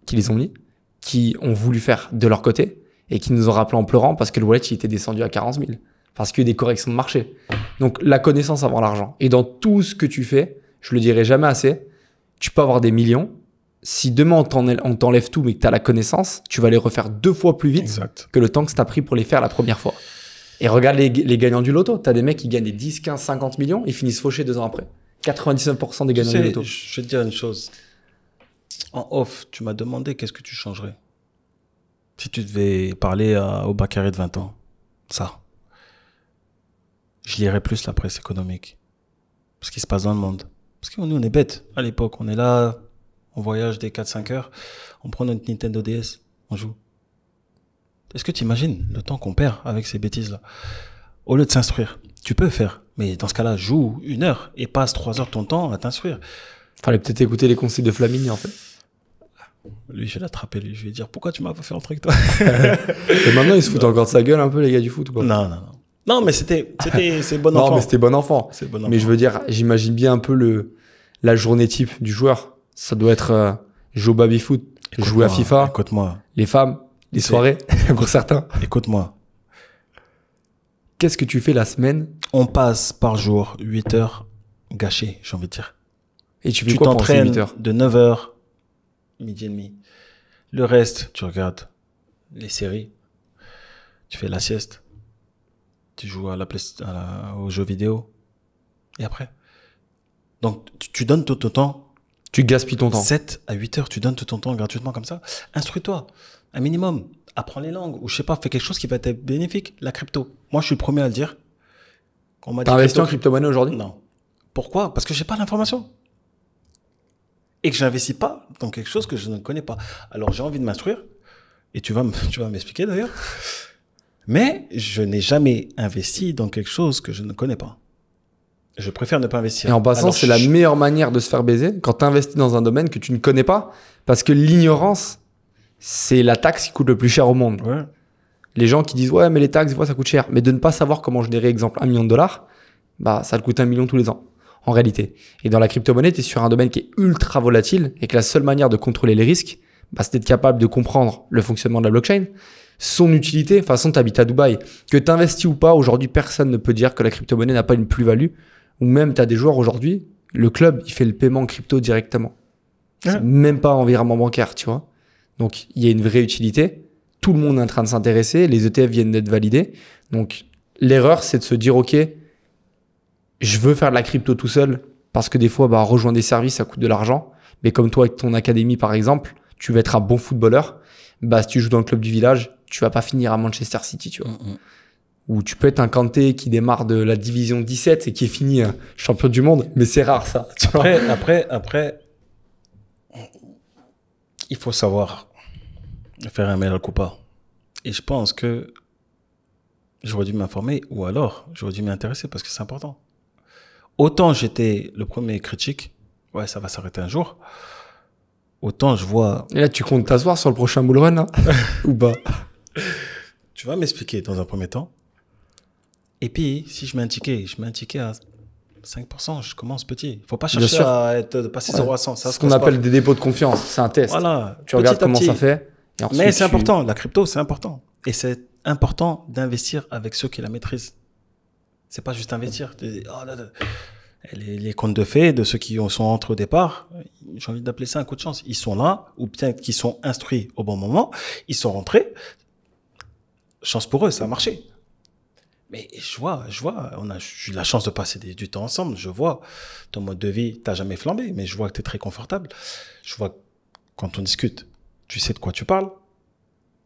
qui les ont mis, qui ont voulu faire de leur côté et qui nous ont rappelé en pleurant parce que le wallet il était descendu à 40 000, parce qu'il y a des corrections de marché. Donc la connaissance avant l'argent. Et dans tout ce que tu fais, je le dirai jamais assez, tu peux avoir des millions. Si demain on t'enlève tout mais que tu as la connaissance, tu vas les refaire deux fois plus vite que le temps que ça t'a pris pour les faire la première fois. Et regarde les, les gagnants du loto. T'as des mecs qui gagnent des 10, 15, 50
millions, ils finissent fauchés deux ans après. 99% des gagnants du loto. Je vais te dire une chose. En off, tu m'as demandé qu'est-ce que tu changerais si tu devais parler euh, au au carré de 20 ans. Ça. Je lirais plus la presse économique. Ce qui se passe dans le monde. Parce que nous, on est bêtes à l'époque. On est là, on voyage des 4-5 heures, on prend notre Nintendo DS, on joue. Est-ce que tu imagines le temps qu'on perd avec ces bêtises-là Au lieu de s'instruire, tu peux faire, mais dans ce cas-là, joue une heure et passe trois heures ton temps à t'instruire. Fallait peut-être écouter les conseils de Flamini, en fait. Lui, je vais l'attraper, lui. Je vais dire, pourquoi tu m'as pas fait entrer truc, toi Et maintenant,
il se foutent encore de sa gueule un peu, les gars du foot, ou pas Non, non, non.
Non, mais c'était, c'était, c'est bon enfant. Non, mais c'était bon enfant. C'est bon enfant. Mais je veux
dire, j'imagine bien un peu le, la journée type du joueur. Ça doit être, euh, jouer au baby foot, jouer à FIFA. Écoute-moi. Les femmes, les soirées pour certains.
Écoute-moi. Qu'est-ce que tu fais la semaine On passe par jour 8 heures gâchées, j'ai envie de dire. Et tu t'entraînes tu De 9 heures, midi et demi. Le reste, tu regardes les séries, tu fais la sieste, tu joues à la, à aux jeux vidéo, et après. Donc, tu, tu donnes tout ton temps tu gaspilles ton temps. 7 à 8 heures, tu donnes tout ton temps gratuitement comme ça. Instruis-toi, un minimum. Apprends les langues ou je sais pas, fais quelque chose qui va être bénéfique. La crypto. Moi, je suis le premier à le dire. Quand investi en crypto-monnaie aujourd'hui Non. Pourquoi Parce que j'ai pas l'information. Et que j'investis pas dans quelque chose que je ne connais pas. Alors, j'ai envie de m'instruire. Et tu vas, tu vas m'expliquer d'ailleurs. Mais je n'ai jamais investi dans quelque chose que je ne connais pas je préfère ne pas investir. Et en passant, c'est la
meilleure manière de se faire baiser quand tu investis dans un domaine que tu ne connais pas. Parce que l'ignorance, c'est la taxe qui coûte le plus cher au monde. Les gens qui disent, ouais, mais les taxes, ça coûte cher. Mais de ne pas savoir comment générer, exemple, un million de dollars, bah, ça te coûte un million tous les ans. En réalité. Et dans la crypto-monnaie, tu es sur un domaine qui est ultra volatile et que la seule manière de contrôler les risques, bah, c'est d'être capable de comprendre le fonctionnement de la blockchain, son utilité. De façon, à Dubaï. Que tu investis ou pas, aujourd'hui, personne ne peut dire que la crypto-monnaie n'a pas une plus-value ou même, tu as des joueurs aujourd'hui, le club, il fait le paiement crypto directement. Ah. Même pas en virement bancaire, tu vois. Donc, il y a une vraie utilité. Tout le monde est en train de s'intéresser. Les ETF viennent d'être validés. Donc, l'erreur, c'est de se dire, OK, je veux faire de la crypto tout seul parce que des fois, bah, rejoindre des services, ça coûte de l'argent. Mais comme toi, avec ton académie, par exemple, tu veux être un bon footballeur. Bah, si tu joues dans le club du village, tu vas pas finir à Manchester City, tu vois. Mm, mm. Ou tu peux être un Kanté qui démarre de la division 17 et qui est fini
euh, champion du monde, mais c'est rare ça. après, après, il faut savoir faire un meilleur coup pas. Et je pense que j'aurais dû m'informer ou alors j'aurais dû m'intéresser parce que c'est important. Autant j'étais le premier critique, ouais, ça va s'arrêter un jour. Autant je vois. Et là, tu comptes t'asseoir sur le prochain bullrun hein, ou pas Tu vas m'expliquer dans un premier temps et puis, si je mets un ticket, je mets un ticket à 5%, je commence petit. Il faut pas chercher à passer 0 à 100. ce qu'on appelle des dépôts de confiance. C'est un test. Voilà. Tu regardes comment ça fait. Mais c'est important. La crypto, c'est important. Et c'est important d'investir avec ceux qui la maîtrisent. C'est pas juste investir. Oh eh, les, comptes de fait de ceux qui sont entre au départ, j'ai envie d'appeler ça un coup de chance. Ils sont là, ou peut-être qu'ils sont instruits au bon moment, ils sont rentrés. Chance pour eux, ça a marché. Mais je vois, je vois, on a eu la chance de passer du temps ensemble. Je vois ton mode de vie, t'as jamais flambé, mais je vois que tu es très confortable. Je vois quand on discute, tu sais de quoi tu parles.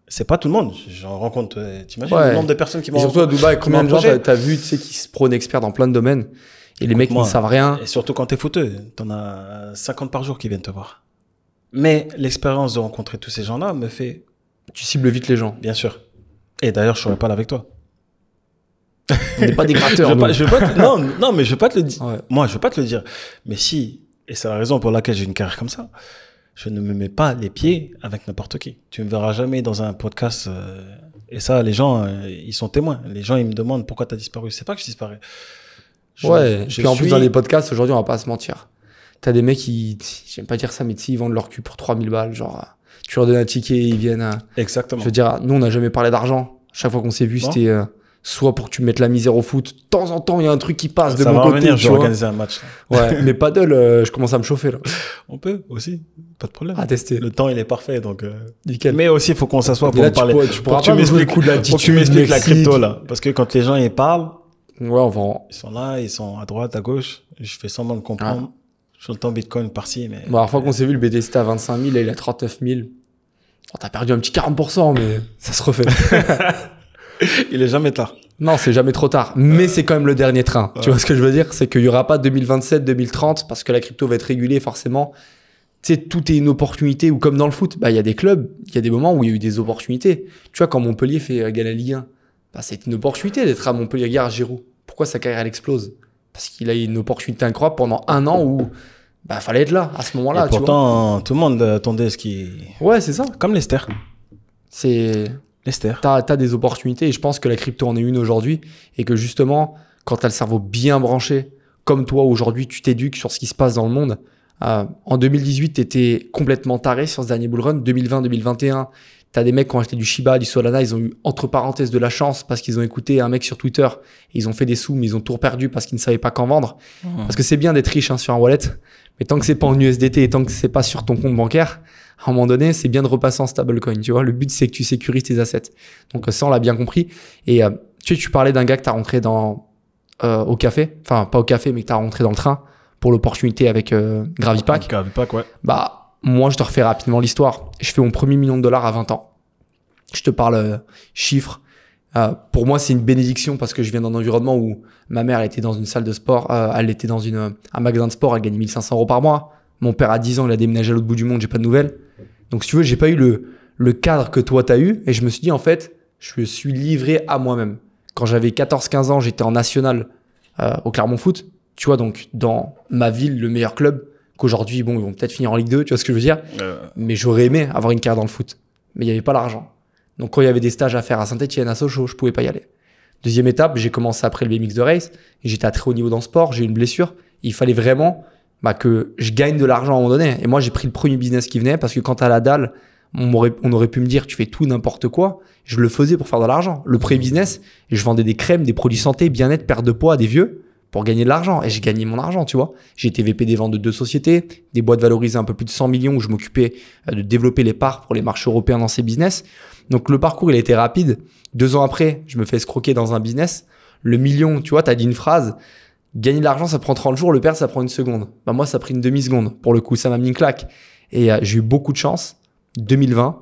C'est pas tout le monde. J'en rencontre, euh, t'imagines le nombre de personnes qui m'ont. Surtout à Dubaï, combien de gens t'as vu, tu sais, qui se prônent experts dans plein de domaines et les mecs qui ne savent rien. Et surtout quand t'es fouteux, t'en as 50 par jour qui viennent te voir. Mais l'expérience de rencontrer tous ces gens-là me fait. Tu cibles vite les gens. Bien sûr. Et d'ailleurs, je serais pas là avec toi. On pas des gratteurs. je non, non, mais je veux pas te le dire. Moi, je veux pas te le dire. Mais si, et c'est la raison pour laquelle j'ai une carrière comme ça, je ne me mets pas les pieds avec n'importe qui. Tu me verras jamais dans un podcast. Euh, et ça, les gens, euh, ils sont témoins. Les gens, ils me demandent pourquoi tu as disparu. C'est pas que je disparais. ouais, je puis en plus, dans les
podcasts, aujourd'hui, on va pas se mentir. T'as des mecs qui, j'aime pas dire ça, mais ils vendent leur cul pour 3000 balles. Genre, tu leur donnes un ticket, ils viennent. Euh, Exactement. Je veux dire, nous, on n'a jamais parlé d'argent. Chaque fois qu'on s'est vu, c'était soit pour que tu mettes la misère au foot. De temps en temps, il y a un truc qui passe de ça Revenir, je vais organiser un match. Ouais, mais
pas de euh, je commence à me chauffer là. On peut aussi, pas de problème. À tester. Le temps, il est parfait, donc. Euh, mais aussi, il faut qu'on s'assoie pour là, parler. Tu, tu de la tu m'expliques la crypto là, parce que quand les gens ils parlent, ouais, on va. Ils sont là, ils sont à droite, à gauche. Je fais semblant de comprendre. Ah. Sur le temps Bitcoin par-ci, mais.
Bon, la fois qu'on s'est vu, le BTC à 25 000, et il est à 39 000. T'as perdu un petit 40%, mais ça se refait. Il est jamais tard. Non, c'est jamais trop tard. Mais c'est quand même le dernier train. Tu vois ce que je veux dire C'est qu'il n'y aura pas 2027, 2030, parce que la crypto va être régulée forcément. Tu sais, tout est une opportunité, ou comme dans le foot, bah, il y a des clubs, il y a des moments où il y a eu des opportunités. Tu vois, quand Montpellier fait euh, Galalien bah, c'est une opportunité d'être à Montpellier. Regarde Giroud, pourquoi sa carrière elle explose Parce qu'il a eu une opportunité incroyable pendant un an où bah fallait être là à ce moment-là. Pourtant,
tout le monde attendait ce qui. Ouais, c'est ça. Comme Lester. C'est. Esther. Tu as, des
opportunités et je pense que la crypto en est une aujourd'hui et que justement, quand tu as le cerveau bien branché, comme toi aujourd'hui, tu t'éduques sur ce qui se passe dans le monde. Euh, en 2018, tu étais complètement taré sur ce dernier bull run. 2020-2021, tu as des mecs qui ont acheté du Shiba, du Solana, ils ont eu entre parenthèses de la chance parce qu'ils ont écouté un mec sur Twitter, et ils ont fait des sous, mais ils ont tout perdu parce qu'ils ne savaient pas qu'en vendre. Mmh. Parce que c'est bien d'être riche hein, sur un wallet, mais tant que c'est pas en USDT et tant que c'est pas sur ton compte bancaire, à un moment donné, c'est bien de repasser en stablecoin, tu vois. Le but, c'est que tu sécurises tes assets. Donc euh, ça, on l'a bien compris. Et euh, tu sais, tu parlais d'un gars que t'as rentré dans euh, au café, enfin pas au café, mais que as rentré dans le train pour l'opportunité avec euh, Gravipack. Gravipack, ouais. Bah moi, je te refais rapidement l'histoire. Je fais mon premier million de dollars à 20 ans. Je te parle chiffres. pour moi, c'est une bénédiction parce que je viens d'un environnement où ma mère était dans une salle de sport, elle était dans une, un magasin de sport, elle gagnait 1500 euros par mois. Mon père a 10 ans, il a déménagé à l'autre bout du monde, j'ai pas de nouvelles. Donc si tu veux, j'ai pas eu le, le cadre que toi t'as eu et je me suis dit en fait, je me suis livré à moi-même. Quand j'avais 14-15 ans, j'étais en national euh, au Clermont Foot, tu vois, donc dans ma ville, le meilleur club, qu'aujourd'hui, bon, ils vont peut-être finir en Ligue 2, tu vois ce que je veux dire, mais j'aurais aimé avoir une carrière dans le foot, mais il n'y avait pas l'argent. Donc quand il y avait des stages à faire à Saint-Etienne, à Sochaux, je pouvais pas y aller. Deuxième étape, j'ai commencé après le BMX de race, j'étais à très haut niveau dans le sport, j'ai eu une blessure, il fallait vraiment bah, que je gagne de l'argent à un moment donné. Et moi, j'ai pris le premier business qui venait parce que quand à la dalle, on aurait, pu me dire tu fais tout n'importe quoi. Je le faisais pour faire de l'argent. Le premier business je vendais des crèmes, des produits santé, bien-être, perte de poids à des vieux pour gagner de l'argent. Et j'ai gagné mon argent, tu vois. J'ai été VP des ventes de deux sociétés, des boîtes valorisées un peu plus de 100 millions où je m'occupais euh, de développer les parts pour les marchés européens dans ces business. Donc le parcours, il a été rapide. Deux ans après, je me fais escroquer dans un business. Le million, tu vois, tu as dit une phrase. Gagner de l'argent, ça prend 30 jours, le perdre, ça prend une seconde. Bah, moi, ça a pris une demi-seconde. Pour le coup, ça m'a mis une claque. Et euh, j'ai eu beaucoup de chance. 2020,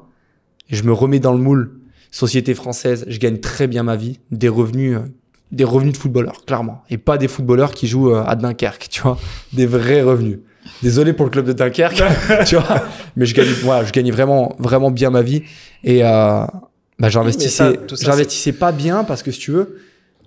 je me remets dans le moule. Société française, je gagne très bien ma vie. Des revenus, euh, des revenus de footballeur clairement. Et pas des footballeurs qui jouent euh, à Dunkerque, tu vois. Des vrais revenus. Désolé pour le club de Dunkerque, tu vois. Mais je gagne, voilà, je gagne vraiment, vraiment bien ma vie. Et, bah, j'investissais, j'investissais pas bien parce que si tu veux,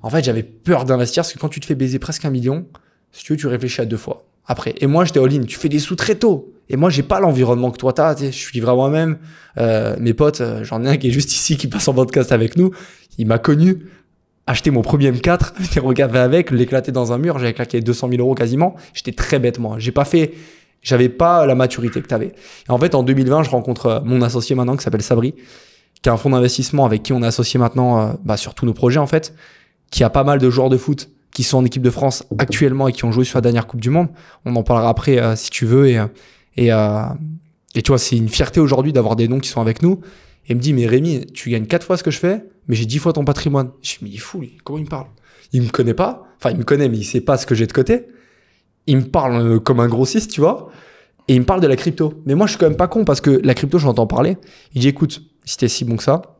en fait, j'avais peur d'investir parce que quand tu te fais baiser presque un million, si tu veux, tu réfléchis à deux fois. Après, et moi, j'étais all-in. Tu fais des sous très tôt. Et moi, j'ai pas l'environnement que toi t'as. Je suis livré à moi-même. Euh, mes potes, euh, j'en ai un qui est juste ici, qui passe en podcast avec nous. Il m'a connu. acheté mon premier M4, venir regardé avec, l'éclater dans un mur. J'avais claqué 200 000 euros quasiment. J'étais très bête, moi. J'ai pas fait, j'avais pas la maturité que t'avais. Et en fait, en 2020, je rencontre euh, mon associé maintenant qui s'appelle Sabri, qui a un fonds d'investissement avec qui on est associé maintenant, bah, sur tous nos projets, en fait qui a pas mal de joueurs de foot qui sont en équipe de France actuellement et qui ont joué sur la dernière Coupe du Monde. On en parlera après euh, si tu veux. Et, euh, et, euh, tu vois, c'est une fierté aujourd'hui d'avoir des noms qui sont avec nous. Et il me dit, mais Rémi, tu gagnes quatre fois ce que je fais, mais j'ai dix fois ton patrimoine. Je me dis, mais il est fou, lui. Comment il me parle Il me connaît pas. Enfin, il me connaît, mais il sait pas ce que j'ai de côté. Il me parle comme un grossiste, tu vois. Et il me parle de la crypto. Mais moi, je suis quand même pas con parce que la crypto, j'entends parler. Il dit, écoute, si t'es si bon que ça,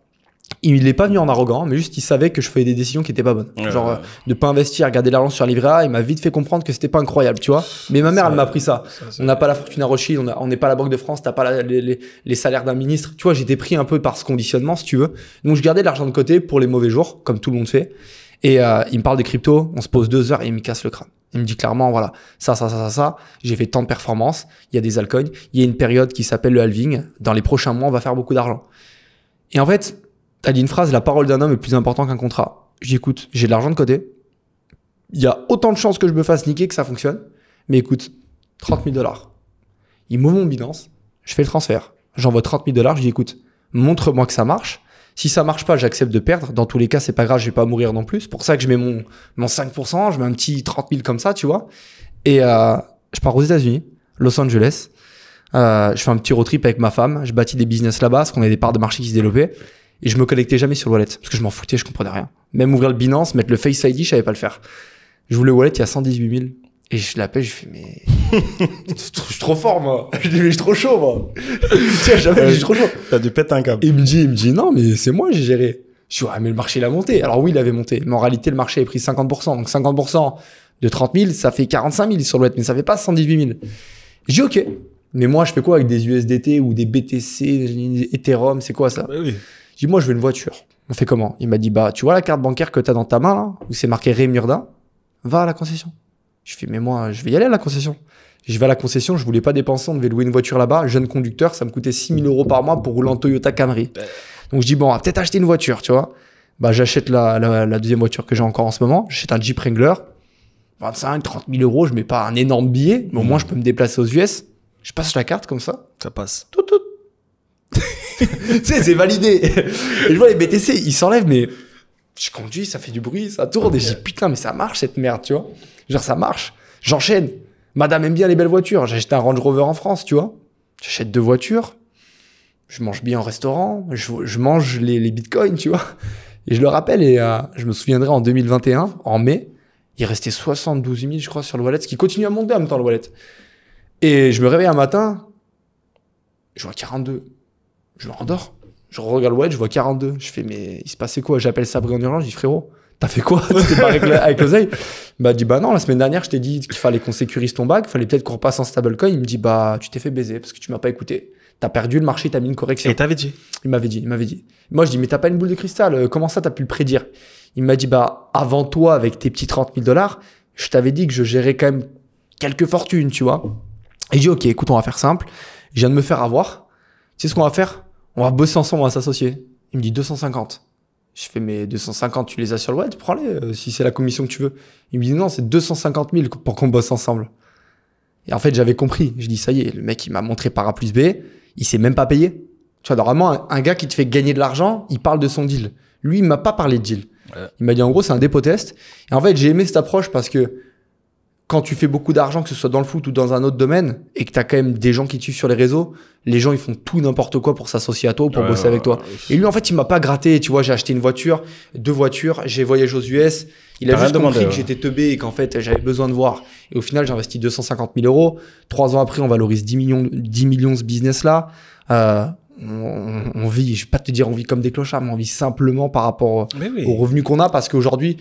il n'est pas venu en arrogant, mais juste il savait que je faisais des décisions qui n'étaient pas bonnes. Genre euh, de pas investir, garder l'argent sur livret A, il m'a vite fait comprendre que c'était pas incroyable, tu vois. Mais ma mère, elle m'a pris ça. on n'a pas la fortune à Rothschild, on n'est pas la Banque de France, t'as pas les, salaires d'un ministre. Tu vois, j'étais pris un peu par ce conditionnement, si tu veux. Donc je gardais de l'argent de côté pour les mauvais jours, comme tout le monde fait. Et euh, il me parle des cryptos, on se pose deux heures et il me casse le crâne. Il me dit clairement, voilà, ça, ça, ça, ça, ça, j'ai fait tant de performances, il y a des alcools, il y a une période qui s'appelle le halving, dans les prochains mois, on va faire beaucoup d'argent. Et en fait, T'as dit une phrase, la parole d'un homme est plus importante qu'un contrat. J'écoute, j'ai de l'argent de côté. Il y a autant de chances que je me fasse niquer que ça fonctionne. Mais écoute, 30 000 dollars. Il m'ouvre mon bilan, je fais le transfert. J'envoie 30 000 dollars, je dis écoute, montre-moi que ça marche. Si ça marche pas, j'accepte de perdre. Dans tous les cas, c'est pas grave, je vais pas mourir non plus. C'est pour ça que je mets mon, mon 5%, je mets un petit 30 000 comme ça, tu vois. Et euh, je pars aux États-Unis, Los Angeles. Euh, je fais un petit road trip avec ma femme. Je bâtis des business là-bas, parce qu'on a des parts de marché qui se développaient et je me connectais jamais sur le wallet parce que je m'en foutais, je comprenais rien. Même ouvrir le Binance, mettre le Face ID, je savais pas le faire. Je voulais le wallet, il y a 118 000. Et je l'appelle, je fais, mais. je suis trop fort, moi. Je dis, suis trop chaud, moi. Tiens, je suis trop chaud. T'as dû péter un câble. Il me dit, il me dit, non, mais c'est moi, j'ai géré. Je dis, ouais, ah, mais le marché, il a monté. Alors oui, il avait monté. Mais en réalité, le marché a pris 50%. Donc 50% de 30 000, ça fait 45 000 sur le wallet. mais ça fait pas 118 000. Je dis, OK. Mais moi, je fais quoi avec des USDT ou des BTC, Ethereum, c'est quoi ça? Bah je dis, moi, je veux une voiture. On fait comment Il m'a dit, bah, tu vois la carte bancaire que tu as dans ta main, là, où c'est marqué murda Va à la concession. Je fais, mais moi, je vais y aller à la concession. Je vais à la concession, je voulais pas dépenser, on devait louer une voiture là-bas. Jeune conducteur, ça me coûtait 6000 euros par mois pour rouler en Toyota Camry. Bah. Donc je dis, bon, peut-être acheter une voiture, tu vois. Bah, j'achète la, deuxième voiture que j'ai encore en ce moment. J'achète un Jeep Wrangler. 25, 30 000 euros, je mets pas un énorme billet, mais au moins hmm. je peux me déplacer aux US. Je passe la carte comme ça. Ça passe. Tout, tout. tu sais, c'est validé. Et je vois les BTC, ils s'enlèvent, mais je conduis, ça fait du bruit, ça tourne. Et je dis, putain, mais ça marche cette merde, tu vois. Genre, ça marche. J'enchaîne. Madame aime bien les belles voitures. J'ai acheté un Range Rover en France, tu vois. J'achète deux voitures. Je mange bien au restaurant. Je, mange les, bitcoins, tu vois. Et je le rappelle, et euh, je me souviendrai en 2021, en mai, il restait 72 000, je crois, sur le wallet, ce qui continue à monter en même temps, le wallet. Et je me réveille un matin, je vois 42. Je me rendors. Je regarde le web, je vois 42. Je fais, mais il se passait quoi J'appelle Sabri en urgence, je dis frérot, t'as fait quoi Tu pas avec, avec l'oseille Bah, dit, bah non, la semaine dernière, je t'ai dit qu'il fallait qu'on sécurise ton bac, fallait peut-être qu'on repasse en stablecoin. Il me dit, bah, tu t'es fait baiser parce que tu m'as pas écouté. T'as perdu le marché, t'as mis une correction. Et t'avais dit Il m'avait dit, il m'avait dit. Moi, je dis, mais t'as pas une boule de cristal, euh, comment ça t'as pu le prédire Il m'a dit, bah, avant toi, avec tes petits 30 000 dollars, je t'avais dit que je gérais quand même quelques fortunes, tu vois. Et j'ai dit, ok, écoute, on va faire simple. Je viens de me faire avoir. Tu sais ce qu'on va faire on va bosser ensemble, on va s'associer. Il me dit 250. Je fais, mes 250, tu les as sur le web, prends-les, euh, si c'est la commission que tu veux. Il me dit, non, c'est 250 000 pour qu'on bosse ensemble. Et en fait, j'avais compris. Je dis, ça y est, le mec, il m'a montré par plus B, il s'est même pas payé. Tu vois, normalement, un, gars qui te fait gagner de l'argent, il parle de son deal. Lui, il m'a pas parlé de deal. Il m'a dit, en gros, c'est un dépôt test. Et en fait, j'ai aimé cette approche parce que quand tu fais beaucoup d'argent, que ce soit dans le foot ou dans un autre domaine, et que tu as quand même des gens qui te suivent sur les réseaux, les gens ils font tout n'importe quoi pour s'associer à toi ou pour bosser avec toi. Et lui en fait il m'a pas gratté, tu vois, j'ai acheté une voiture, deux voitures, j'ai voyagé aux US, il a juste compris que j'étais teubé et qu'en fait j'avais besoin de voir. Et au final j'ai investi 250 000 euros, trois ans après on valorise 10 millions, 10 millions ce business là. Euh, on, vit, je vais pas te dire on vit comme des clochards, mais on vit simplement par rapport aux revenus qu'on a parce qu'aujourd'hui,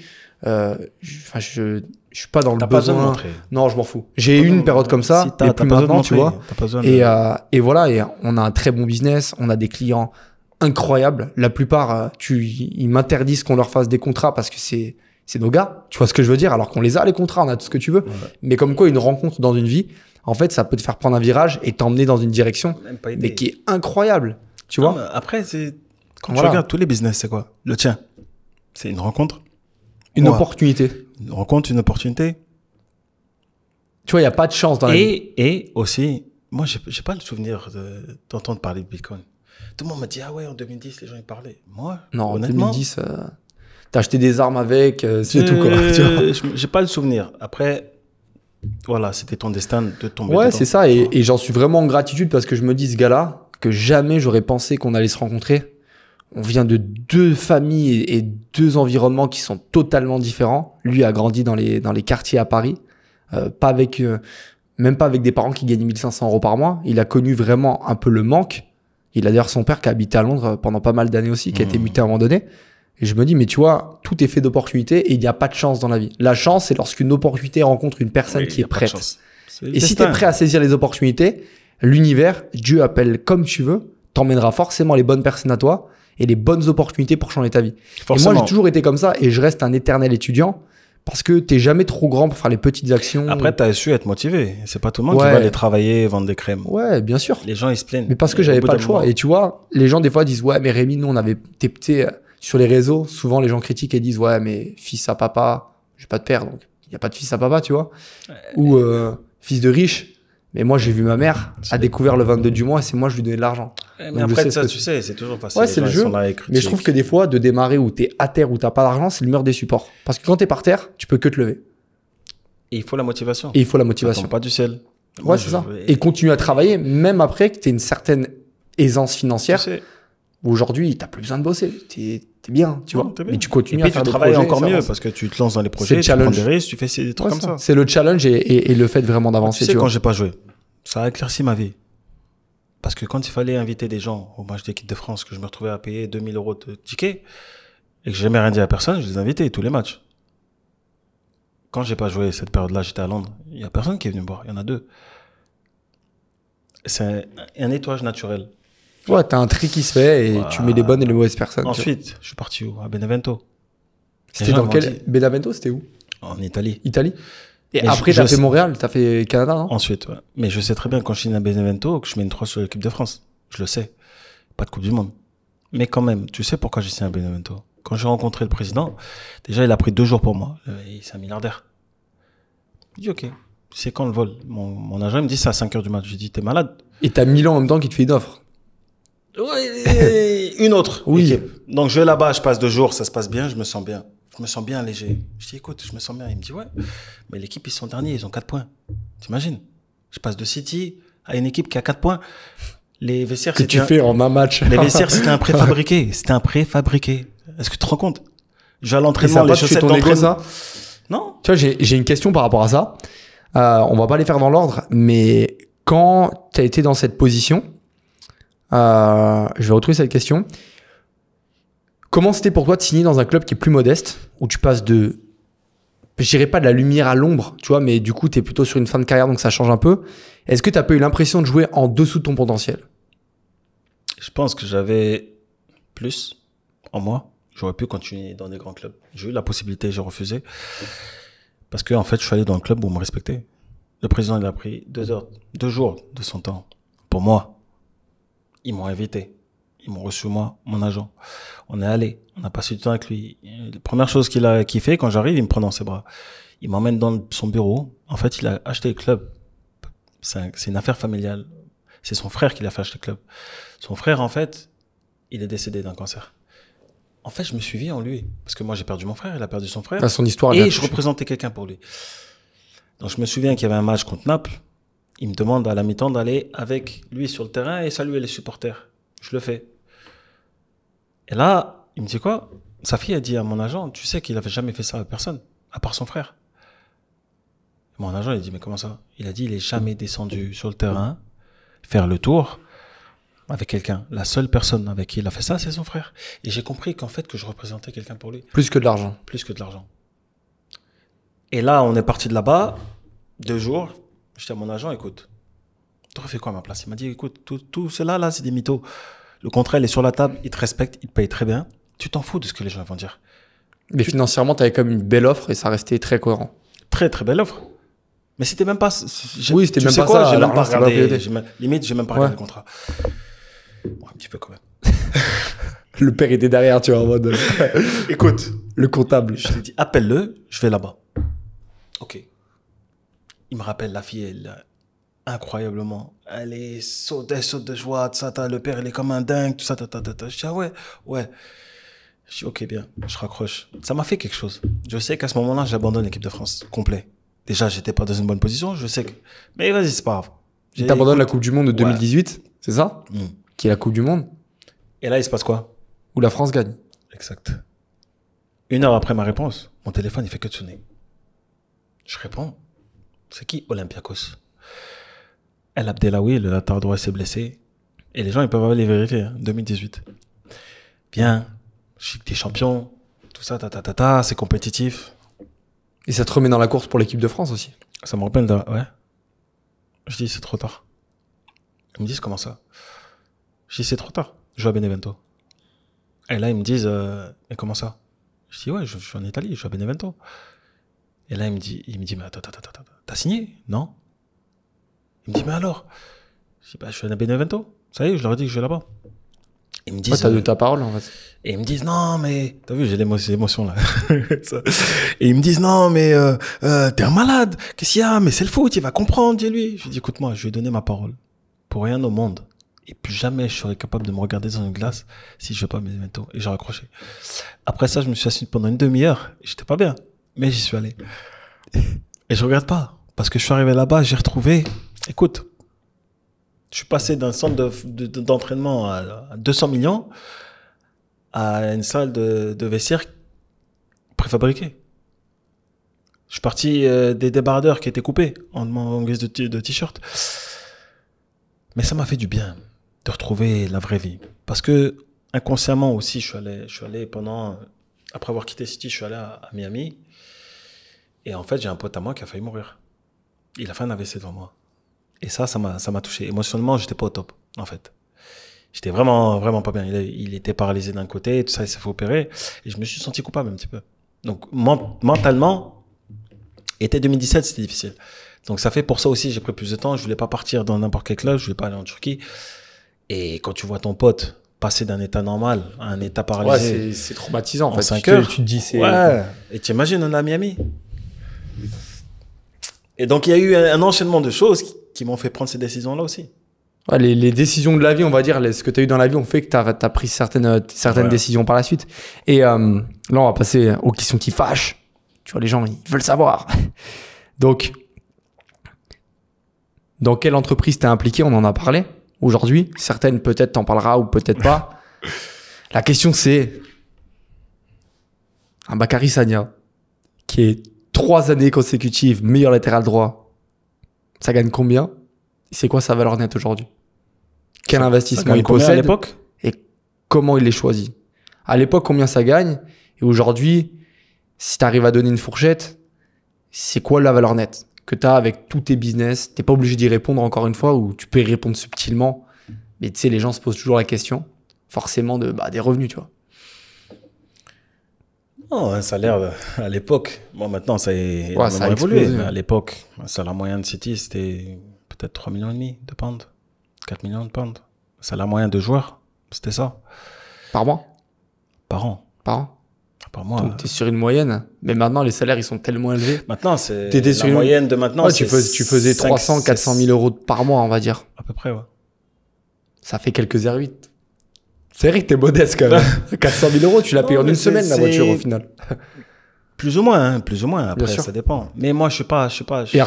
euh, je, je suis pas dans le besoin. Non, je m'en fous. J'ai eu une période comme ça, et plus maintenant, tu vois. Euh, et, voilà, et on a un très bon business, on a des clients incroyables. La plupart, euh, tu, ils m'interdisent qu'on leur fasse des contrats parce que c'est, c'est nos gars. Tu vois ce que je veux dire Alors qu'on les a les contrats, on a tout ce que tu veux. Mais comme quoi, une rencontre dans une vie, en fait, ça peut te faire prendre un virage et t'emmener dans une direction, mais qui est incroyable. Tu vois
Après, c'est quand tu regardes tous les business, c'est quoi Le tien, c'est une rencontre. Une opportunité rencontre une opportunité. Tu vois, il n'y a pas de chance dans et, la vie. Et aussi, moi, j'ai n'ai pas le souvenir d'entendre parler de Bitcoin. Tout le monde m'a dit, ah ouais, en 2010, les gens y parlaient. Moi, non, honnêtement. En 2010, tu t'as acheté des armes avec, euh, c'est tout quoi. Euh, j'ai pas le souvenir. Après, voilà, c'était ton destin de tomber. Ouais, c'est
ça. Et, et j'en suis vraiment en gratitude parce que je me dis, ce gars-là, que jamais j'aurais pensé qu'on allait se rencontrer on vient de deux familles et deux environnements qui sont totalement différents. Lui a grandi dans les, dans les quartiers à Paris, euh, pas avec, euh, même pas avec des parents qui gagnent 1500 euros par mois. Il a connu vraiment un peu le manque. Il a d'ailleurs son père qui a habité à Londres pendant pas mal d'années aussi, qui a été mmh. muté à un moment donné. Et je me dis, mais tu vois, tout est fait d'opportunités et il n'y a pas de chance dans la vie. La chance, c'est lorsqu'une opportunité rencontre une personne qui est prête. et si tu es prêt à saisir les opportunités, l'univers, Dieu appelle comme tu veux, t'emmènera forcément les bonnes personnes à toi et les bonnes opportunités pour changer ta vie. Et moi, j'ai toujours été comme ça et je reste un éternel étudiant parce que t'es jamais trop grand pour faire les petites actions. Après,
t'as su être motivé. C'est pas tout le monde qui va aller travailler, vendre des crèmes. Ouais, bien sûr. Les gens, ils se plaignent.
Mais parce que j'avais pas le choix. Et tu vois, les gens, des fois, disent, ouais, mais Rémi, nous, on avait, sur les réseaux, souvent, les gens critiquent et disent, ouais, mais fils à papa, j'ai pas de père, donc il n'y a pas de fils à papa, tu vois. Ou, euh, fils de riche, mais moi, j'ai vu ma mère a découvert le 22 du mois, c'est moi, je lui donnais de l'argent. Eh, mais après, ça, tu sais,
c'est toujours passé. Ouais, c'est le jeu. Mais je trouve
que des fois, de démarrer où t'es à terre, où t'as pas d'argent, c'est le mur des supports. Parce que quand t'es par terre, tu peux que te lever.
Et il faut la motivation. Et il faut la motivation. pas du sel. Ouais, c'est ça.
Et continuer à travailler, même après que t'aies une certaine aisance financière. Tu sais. Aujourd'hui, t'as plus besoin de bosser bien, tu vois. Mais tu continues à faire tu encore mieux parce que tu te lances dans les projets, tu prends des risques,
tu fais ces trucs comme ça.
C'est le challenge et, le fait vraiment d'avancer. Tu sais, quand j'ai pas joué,
ça a éclairci ma vie. Parce que quand il fallait inviter des gens au match d'équipe de France, que je me retrouvais à payer 2000 euros de tickets et que j'ai jamais rien dit à personne, je les invitais tous les matchs. Quand j'ai pas joué cette période-là, j'étais à Londres, il y a personne qui est venu me voir, il y en a deux. C'est un, un nettoyage naturel. Ouais, t'as un tri qui se fait et tu mets les bonnes et les mauvaises personnes. Ensuite, je suis parti où À Benevento.
C'était dans quel
Benevento, c'était où En Italie. Italie. Et après, t'as fait Montréal, t'as fait Canada. non Ensuite, ouais. mais je sais très bien quand je suis à Benevento que je mets une 3 sur l'équipe de France. Je le sais. Pas de Coupe du Monde. Mais quand même, tu sais pourquoi j'ai signé à Benevento Quand j'ai rencontré le président, déjà, il a pris deux jours pour moi. C'est un milliardaire. Il dit, OK, c'est quand le vol mon, mon agent me dit, c'est à 5 h du mat. J'ai dit, t'es malade. Et t'as Milan en même temps qui te fait une offre oui, une autre oui. équipe. Donc je vais là-bas, je passe deux jours, ça se passe bien, je me sens bien. Je me sens bien léger. Je dis, écoute, je me sens bien. Il me dit, ouais, mais l'équipe, ils sont derniers, ils ont quatre points. T'imagines Je passe de City à une équipe qui a 4 points. Les vestiaires, que tu fais en un match. Les vestiaires, c'était un préfabriqué. C'était un préfabriqué. Est-ce que tu te rends compte
Je vais à l'entraînement, les d'entraînement. Non. Tu vois, j'ai une question par rapport à ça. Euh, on va pas les faire dans l'ordre, mais quand tu as été dans cette position, euh, je vais retrouver cette question. Comment c'était pour toi de signer dans un club qui est plus modeste, où tu passes de, je dirais pas de la lumière à l'ombre, tu vois, mais du coup, tu es plutôt sur une fin de carrière, donc ça change un peu. Est-ce que tu as pas eu l'impression de jouer en dessous de ton potentiel
Je pense que j'avais plus en moi. J'aurais pu continuer dans des grands clubs. J'ai eu la possibilité, j'ai refusé. Parce que, en fait, je suis allé dans un club où on me respectait. Le président, il a pris deux heures, deux jours de son temps pour moi ils m'ont invité. Ils m'ont reçu moi, mon agent. On est allé, on a passé du temps avec lui. la première chose qu'il a kiffé quand j'arrive, il me prend dans ses bras. Il m'emmène dans son bureau. En fait, il a acheté le club. C'est une affaire familiale. C'est son frère qui l'a fait acheter le club. Son frère, en fait, il est décédé d'un cancer. En fait, je me suis vu en lui. Parce que moi, j'ai perdu mon frère, il a perdu son frère. Ah, son histoire. Et je représentais quelqu'un pour lui. Donc, je me souviens qu'il y avait un match contre Naples il me demande à la mi-temps d'aller avec lui sur le terrain et saluer les supporters. Je le fais. Et là, il me dit quoi Sa fille a dit à mon agent, tu sais qu'il n'avait jamais fait ça à personne, à part son frère. Mon agent, il dit, mais comment ça Il a dit, il est jamais descendu sur le terrain, faire le tour avec quelqu'un. La seule personne avec qui il a fait ça, c'est son frère. Et j'ai compris qu'en fait, que je représentais quelqu'un pour lui. Plus que de l'argent. Plus que de l'argent. Et là, on est parti de là-bas, deux jours, J'étais à mon agent, écoute, Tu fait quoi à ma place Il m'a dit, écoute, tout, tout cela là, c'est des mythos. Le contrat, il est sur la table, il te respecte, il te paye très bien. Tu t'en fous de ce que les gens vont dire. Mais financièrement, tu avais quand une belle offre et ça restait très cohérent. Très, très belle offre. Mais c'était même pas. Oui, c'était même pas ça. même pas regardé. limite, j'ai même pas regardé le contrat. un
petit peu quand même. le père était derrière, tu vois, en mode. Écoute.
Le comptable. Je lui ai dit, appelle-le, je vais là-bas. Ok il me rappelle la fille, elle, incroyablement. Elle est saute, saute de joie, tout ça, le père, il est comme un dingue, tout ça, tata, tata. Je dis, ah ouais, ouais. Je dis, ok, bien, je raccroche. Ça m'a fait quelque chose. Je sais qu'à ce moment-là, j'abandonne l'équipe de France, complet. Déjà, j'étais pas dans une bonne position, je sais que. Mais vas-y, c'est pas grave. T'abandonnes la Coupe du Monde de 2018, c'est ça mm. Qui est la Coupe du Monde. Et là, il se passe quoi Où la France gagne. Exact. Une heure après ma réponse, mon téléphone, il fait que sonner. Je réponds. C'est qui Olympiakos El Abdelawi, le latéral droit, s'est blessé. Et les gens, ils peuvent aller vérifier. 2018. Bien, chic, t'es champion. Tout ça, ta, ta, ta, c'est compétitif. Et ça te remet dans la course pour l'équipe de France aussi. Ça me rappelle, ouais. Je dis, c'est trop tard. Ils me disent, comment ça Je dis, c'est trop tard. Je joue à Benevento. Et là, ils me disent, et euh, comment ça Je dis, ouais, je, suis en Italie, je suis à Benevento. Et là, il me dit, il me dit mais attends, attends, t'as signé Non Il me dit, mais alors Je sais pas, bah, je suis à Benevento. Ça y est, je leur ai dit que je vais là-bas. Ils me disent. t'as de euh, ta parole, en fait. Et ils me disent, non, mais. T'as vu, j'ai émotions là. et ils me disent, non, mais euh, euh, t'es un malade. Qu'est-ce qu'il y a Mais c'est le foot, il va comprendre, dis-lui. Je dis, écoute-moi, je vais donner ma parole. Pour rien au monde. Et plus jamais je serais capable de me regarder dans une glace si je veux pas mes bientôt Et j'ai raccroché. Après ça, je me suis assis pendant une demi-heure. J'étais pas bien mais j'y suis allé. Et je regarde pas, parce que je suis arrivé là-bas, j'ai retrouvé. Écoute, je suis passé d'un centre d'entraînement à 200 millions à une salle de, de vestiaire préfabriquée. Je suis parti euh, des débardeurs qui étaient coupés en, guise de t-shirt. Mais ça m'a fait du bien de retrouver la vraie vie. Parce que inconsciemment aussi, je suis allé, je suis allé pendant, après avoir quitté City, je suis allé à Miami et en fait, j'ai un pote à moi qui a failli mourir. Il a fait un AVC devant moi. Et ça, ça m'a, ça m'a touché. Émotionnellement, j'étais pas au top, en fait. J'étais vraiment, vraiment pas bien. Il, était paralysé d'un côté, tout ça, il s'est fait opérer. Et je me suis senti coupable un petit peu. Donc, mentalement, était 2017, c'était difficile. Donc, ça fait pour ça aussi, j'ai pris plus de temps. Je voulais pas partir dans n'importe quel club, je voulais pas aller en Turquie. Et quand tu vois ton pote passer d'un état normal à un état paralysé. c'est traumatisant en, fait. 5 Tu te dis, c'est. Et tu imagines, on est Miami. Et donc, il y a eu un, enchaînement de choses qui, m'ont fait prendre ces décisions-là aussi. les, décisions de la vie, on va dire,
ce que tu as eu dans la vie, ont fait que tu as, as, pris certaines, certaines décisions par la suite. Et euh, là, on va passer aux questions qui fâchent. Tu vois, les gens, ils veulent savoir. Donc, dans quelle entreprise t'es impliqué On en a parlé aujourd'hui. Certaines, peut-être, t'en parleras ou peut-être pas. la question, c'est un Bakary Sania qui est trois années consécutives, meilleur latéral droit, ça gagne combien C'est quoi sa valeur nette aujourd'hui Quel investissement il possède à l'époque Et comment il les choisi À l'époque, combien ça gagne Et aujourd'hui, si tu arrives à donner une fourchette, c'est quoi la valeur nette que tu as avec tous tes business T'es pas obligé d'y répondre encore une fois, ou tu peux y répondre subtilement. Mais tu sais, les gens se posent toujours la question, forcément, de, bah, des revenus, tu vois.
Non, un salaire euh, à l'époque. Moi maintenant, ça, ça a évolué. à l'époque, un salaire moyen de City, c'était peut-être 3 millions et demi de pounds, 4 millions de pounds. Un salaire moyen de joueur, c'était ça. Par mois Par an. Par an par mois.
Donc, euh. t'es sur une moyenne. Mais maintenant, les salaires, ils sont tellement élevés. Maintenant, c'est. sur une moyenne de maintenant. tu, faisais, tu faisais 300, 400 000 euros par mois, on va dire. À peu près, ouais. Ça fait quelques R8 c'est vrai que t'es modeste quand même. 400 000 euros, tu l'as payé en une semaine la voiture au final.
Plus ou moins, hein, plus ou moins. Après, ça dépend. Mais moi, je suis pas, je suis pas. Je, Et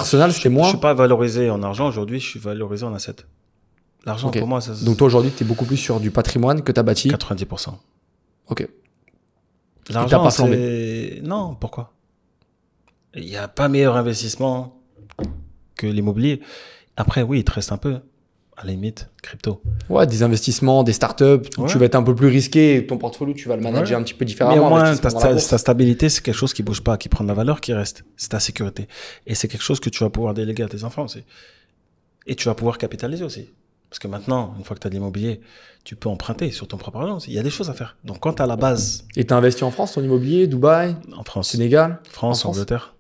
moi. Je suis pas valorisé en argent aujourd'hui. Je suis valorisé en asset. L'argent pour moi, ça. Donc toi aujourd'hui, es
beaucoup plus sur du patrimoine que t'as bâti. 90%. Ok.
L'argent, pas Non, pourquoi Il n'y a pas meilleur investissement que l'immobilier. Après, oui, il te reste un peu à la limite, crypto. Ouais, des investissements, des startups, tu vas être un peu plus risqué,
ton portfolio, tu vas le manager un petit peu différemment. Mais au moins, ta,
stabilité, c'est quelque chose qui bouge pas, qui prend de la valeur, qui reste. C'est ta sécurité. Et c'est quelque chose que tu vas pouvoir déléguer à tes enfants aussi. Et tu vas pouvoir capitaliser aussi. Parce que maintenant, une fois que tu as de l'immobilier, tu peux emprunter sur ton propre argent. Il y a des choses à faire. Donc, quand tu as la base.
Et tu as investi en France, ton immobilier,
Dubaï En France. Sénégal France, en France. Angleterre.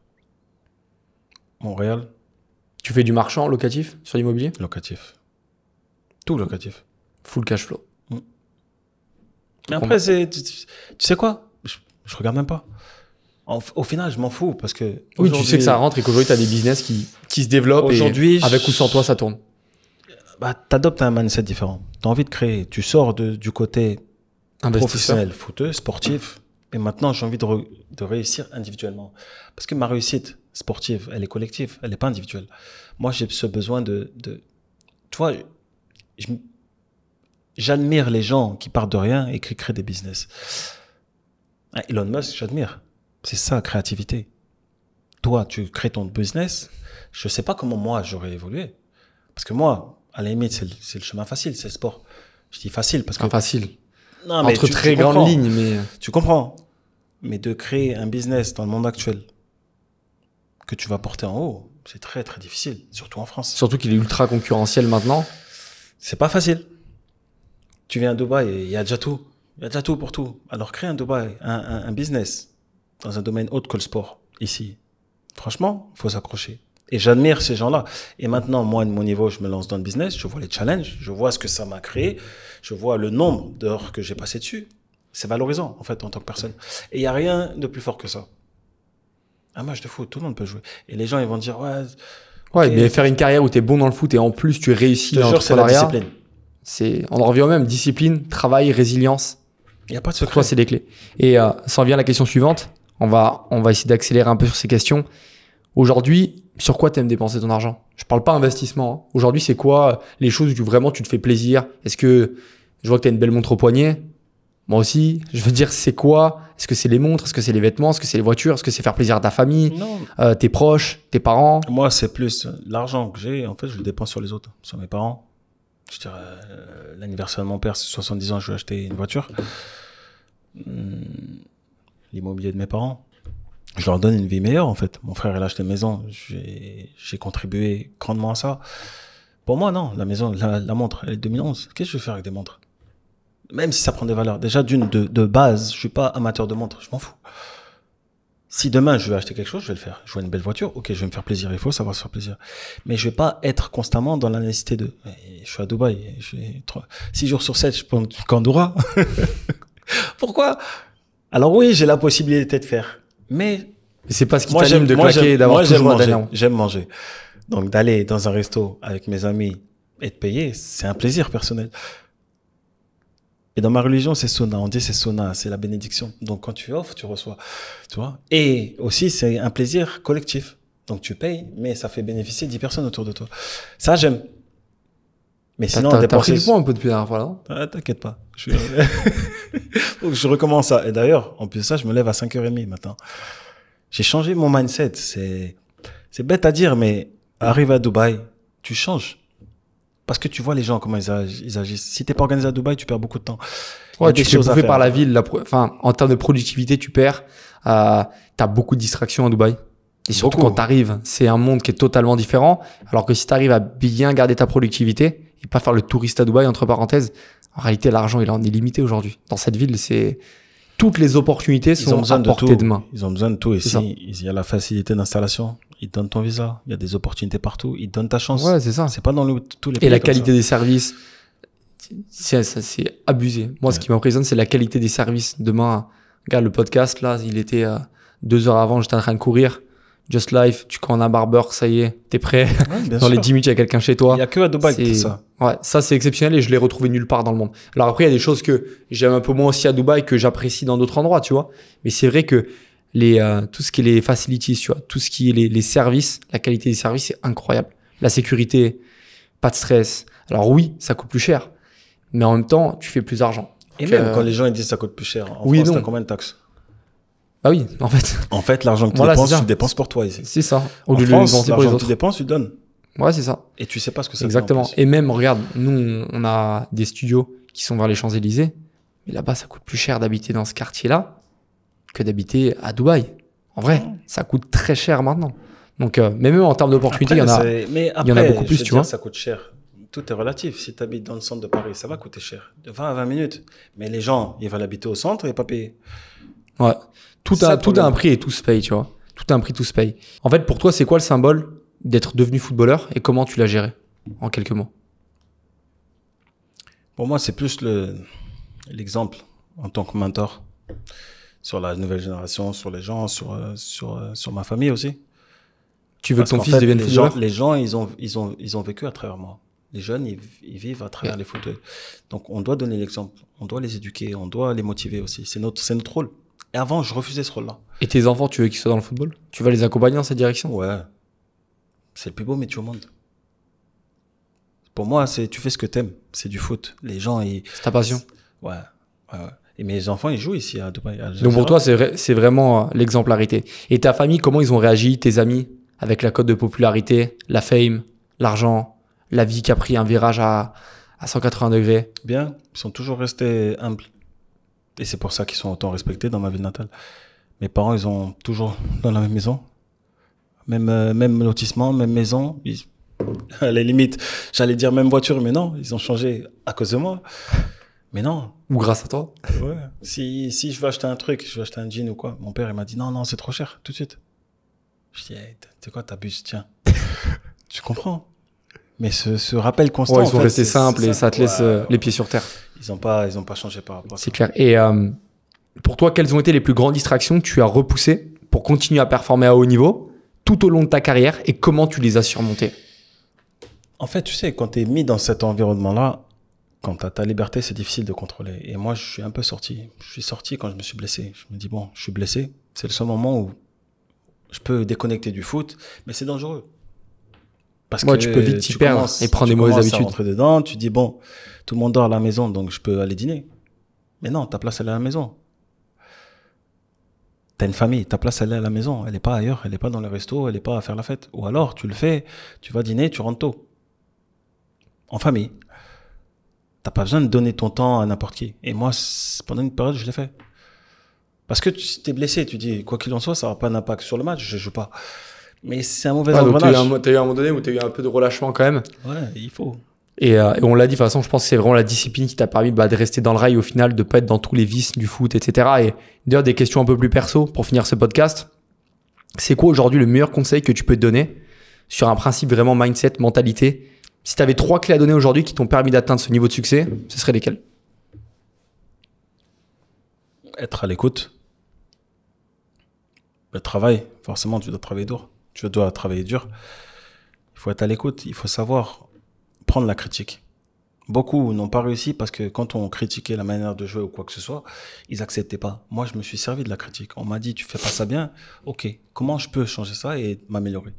Montréal. Tu fais du marchand locatif sur l'immobilier Locatif. Tout locatif. Full
cash flow. Mais mm. après, c'est,
tu, sais quoi je, je, regarde même pas. au final, je m'en fous parce que. Oui, tu sais que ça rentre et qu'aujourd'hui, tu as des business qui, qui se développent. Aujourd'hui, et avec ou sans toi, ça tourne. Bah, t'adoptes un mindset différent. Tu as envie de créer. Tu sors de, du côté professionnel, footeux, sportif. Et maintenant, j'ai envie de, de, réussir individuellement. Parce que ma réussite sportive, elle est collective, elle n'est pas individuelle. Moi, j'ai ce besoin de, de. Tu vois, j'admire les gens qui partent de rien et qui créent des business. Ah, Elon Musk, j'admire. C'est ça, créativité. Toi, tu crées ton business. Je ne sais pas comment moi j'aurais évolué. Parce que moi, à la limite, c'est le, chemin facile, c'est le sport. Je dis facile parce que. Pas facile. Non, mais Entre très grandes lignes, mais. Euh. Tu comprends. Mais de créer un business dans le monde actuel que tu vas porter en haut, c'est très très difficile, surtout en France. Surtout qu'il est ultra concurrentiel maintenant c'est pas facile. Tu viens à Dubaï, il y a déjà tout. Il y a déjà tout pour tout. Alors crée un Dubaï, un, business dans un domaine autre que le sport, ici. Franchement, faut s'accrocher. Et j'admire ces gens-là. Et maintenant, moi, de mon niveau, je me lance dans le business, je vois les challenges, je vois ce que ça m'a créé, je vois le nombre d'heures que j'ai passé dessus. C'est valorisant, en fait, en tant que personne. Et il n'y a rien de plus fort que ça. Un match de foot, tout le monde peut jouer. Et les gens, ils vont dire, ouais, Ouais, mais faire une
carrière où tu es bon dans le foot et en plus tu réussis dans l'entrepreneuriat. C'est on en revient au même discipline, travail, résilience. Il y a pas de secret. toi, c'est les clés. Et euh, ça en vient la question suivante. On va on va essayer d'accélérer un peu sur ces questions. Aujourd'hui, sur quoi tu aimes dépenser ton argent Je parle pas investissement. Hein. Aujourd'hui, c'est quoi les choses où vraiment tu te fais plaisir Est-ce que je vois que tu as une belle montre au poignet moi aussi, je veux dire, c'est quoi Est-ce que c'est les montres Est-ce que c'est les vêtements Est-ce que c'est les voitures Est-ce que c'est faire plaisir à ta famille euh, Tes proches Tes parents Moi, c'est plus euh,
l'argent que j'ai, en fait, je le dépense sur les autres, sur mes parents. Je dirais, euh, l'anniversaire de mon père, c'est 70 ans, je vais acheter une voiture. Hmm, l'immobilier de mes parents. Je leur donne une vie meilleure, en fait. Mon frère, il a acheté une maison. J'ai contribué grandement à ça. Pour moi, non, la maison, la, montre, elle est 2011. Qu'est-ce que je vais faire avec des montres même si ça prend des valeurs. Déjà, d'une, de, de, base, je suis pas amateur de montre, je m'en fous. Si demain je veux acheter quelque chose, je vais le faire. Je vois une belle voiture, ok, je vais me faire plaisir, il faut savoir se faire plaisir. Mais je vais pas être constamment dans la nécessité de. Je suis à Dubaï, je 6 jours sur 7, je prends Candora. Pourquoi Alors oui, j'ai la possibilité de faire. Mais. C'est pas ce qui t'anime de claquer d'avoir toujours manger. J'aime manger. Donc d'aller dans un resto avec mes amis et de payer, c'est un plaisir personnel. Et dans ma religion, c'est sona. On dit c'est sona, c'est la bénédiction. Donc quand tu offres, tu reçois. Tu vois Et aussi, c'est un plaisir collectif. Donc tu payes, mais ça fait bénéficier 10 personnes autour de toi. Ça, j'aime. Mais sinon, t'as pris le point un peu depuis la Voilà. Ah, t'inquiète pas. Je, recommence ça. Et d'ailleurs, en plus de ça, je me lève à 5h30 matin. J'ai changé mon mindset. C'est, c'est bête à dire, mais arrive à Dubaï, tu changes. Parce que tu vois les gens, comment ils, agissent. Si t'es pas organisé à Dubaï, tu perds beaucoup de temps. tu es bouffé par la ville. en termes de productivité, tu perds.
tu euh, t'as beaucoup de distractions à Dubaï. Et surtout quand quand t'arrives, c'est un monde qui est totalement différent. Alors que si t'arrives à bien garder ta productivité et pas faire le touriste à Dubaï, entre parenthèses, en réalité, l'argent, il en est limité aujourd'hui. Dans cette ville, c'est, toutes les opportunités sont à portée de, de, main.
Ils ont besoin de tout ici. Il y a la facilité d'installation ils te donnent ton visa. Il y a des opportunités partout. Ils te donnent ta chance. Ouais, c'est ça. C'est pas dans tous les pays. Et la qualité
des services, c'est, c'est abusé. Moi, ce qui m'impressionne, c'est la qualité des services. Demain, regarde le podcast, là, il était euh, deux heures avant, j'étais en train de courir. Just Life, tu en un barbeur, ça y est, t'es prêt. dans les 10 minutes, il y a quelqu'un chez toi. Il y a que à Dubaï c'est... ça. Ouais, ça c'est exceptionnel et je l'ai retrouvé nulle part dans le monde. Alors après, il y a des choses que j'aime un peu moins aussi à Dubaï que j'apprécie dans d'autres endroits, tu vois. Mais c'est vrai que les, euh, tout ce qui est les facilities, tu vois, tout ce qui est les, les services, la qualité des services est incroyable. La sécurité, pas de stress. Alors oui, ça coûte plus cher, mais en même
temps, tu fais plus d'argent. Et même euh, quand les gens disent ça coûte plus cher, en oui, France, t'as combien de taxes Bah oui, en fait. En fait, l'argent que tu dépenses, tu dépenses pour toi ici. C'est ça. Au en France, l'argent que tu dépenses, tu donnes. Ouais, c'est ça. Et tu sais pas ce que c'est. Exactement. Et
même, regarde, nous, on a des studios qui sont vers les Champs-Élysées. Mais là-bas, ça coûte plus cher d'habiter dans ce quartier-là que d'habiter à Dubaï. En vrai, ça coûte très cher maintenant. Donc, euh, mais même en termes d'opportunités, il y en a, beaucoup plus, tu vois. Ça
coûte cher. Tout est relatif. Si tu habites dans le centre de Paris, ça va coûter cher. De 20 à 20 minutes. Mais les gens, ils veulent habiter au centre et pas payer.
Ouais. Tout, a, un prix et tout se paye, tu vois. Tout a un prix, tout se paye. En fait, pour toi, c'est quoi le symbole d'être devenu footballeur et comment tu l'as géré En quelques mots.
Pour moi, c'est plus l'exemple en tant que mentor sur la nouvelle génération, sur les gens, sur, euh, sur, euh, sur ma famille aussi. Tu veux que ton fils devienne les les gens, ils ont, ils, ont, ils ont vécu à travers moi. Les jeunes, ils, ils vivent à travers les footballeurs. Donc, on doit donner l'exemple. On doit les éduquer. On doit les motiver aussi. C'est notre, c'est notre rôle. Et avant, je refusais ce rôle-là. Et tes enfants, tu veux qu'ils soient dans le football Tu vas les accompagner dans cette direction Ouais. C'est le plus beau métier au monde. Pour moi, c'est tu fais ce que t'aimes. C'est du foot. Les gens, ils. C'est ta passion. Ouais. ouais, ouais. Et mes enfants, ils jouent ici à hein, Dubaï. Ah, Donc pour toi,
c'est vraiment euh, l'exemplarité. Et ta famille, comment ils ont réagi, tes amis, avec la cote de popularité, la fame, l'argent, la vie qui a pris un virage à, 180 degrés
Bien, ils sont toujours restés humbles. Et c'est pour ça qu'ils sont autant respectés dans ma ville natale. Mes parents, ils ont toujours dans la même maison, même, euh, même lotissement, même maison. Les À la limite, j'allais dire même voiture, mais non, ils ont changé à cause de moi. Mais non. Ou grâce à toi. si, si je veux acheter un truc, je veux acheter un jean ou quoi, mon père, il m'a dit non, non, c'est trop cher, tout de suite. Je dis, hey, t'es quoi, t'abuses, tiens. tu comprends. Mais ce, rappel constant. ils ont resté simples et ça te laisse euh, les pieds sur terre. Ils n'ont pas, ils ont pas changé par rapport à ça. C'est clair. Et
euh, pour toi, quelles ont été les plus grandes distractions que tu as repoussées pour continuer à performer à haut niveau tout au long de ta carrière et comment tu les as surmontées
En fait, tu sais, quand tu es mis dans cet environnement-là, quand tu as ta liberté, c'est difficile de contrôler. Et moi, je suis un peu sorti. Je suis sorti quand je me suis blessé. Je me dis, bon, je suis blessé. C'est le seul moment où je peux déconnecter du foot, mais c'est dangereux. Parce moi, que tu peux vite t'y perdre et prendre des mauvaises habitudes. Tu dedans, tu dis, bon, tout le monde dort à la maison, donc je peux aller dîner. Mais non, ta place, elle est à la maison. T'as une famille, ta place, elle est à la maison. Elle n'est pas ailleurs, elle n'est pas dans le resto, elle n'est pas à faire la fête. Ou alors, tu le fais, tu vas dîner, tu rentres tôt. En famille, T'as pas besoin de donner ton temps à n'importe qui. Et moi, pendant une période, je l'ai fait. Parce que tu t'es blessé, tu dis, quoi qu'il en soit, ça n'aura pas d'impact sur le match, je joue pas. Mais c'est un mauvais ouais, T'as
eu, un moment donné où t'as eu un peu de relâchement quand même. Ouais, il faut. Et, euh, on l'a dit, de toute façon, je pense
que c'est vraiment la discipline qui t'a permis
bah, de rester dans le rail au final, de pas être dans tous les vices du foot, etc. Et d'ailleurs, des questions un peu plus perso pour finir ce podcast. C'est quoi aujourd'hui le meilleur conseil que tu peux te donner sur un principe vraiment mindset, mentalité si tu avais trois clés à donner aujourd'hui qui t'ont permis d'atteindre ce niveau de succès, ce seraient lesquelles
Être à l'écoute. Le travail, forcément, tu dois travailler dur. Tu dois travailler dur. Il faut être à l'écoute. Il faut savoir prendre la critique. Beaucoup n'ont pas réussi parce que quand on critiquait la manière de jouer ou quoi que ce soit, ils acceptaient pas. Moi, je me suis servi de la critique. On m'a dit, tu fais pas ça bien. Ok, comment je peux changer ça et m'améliorer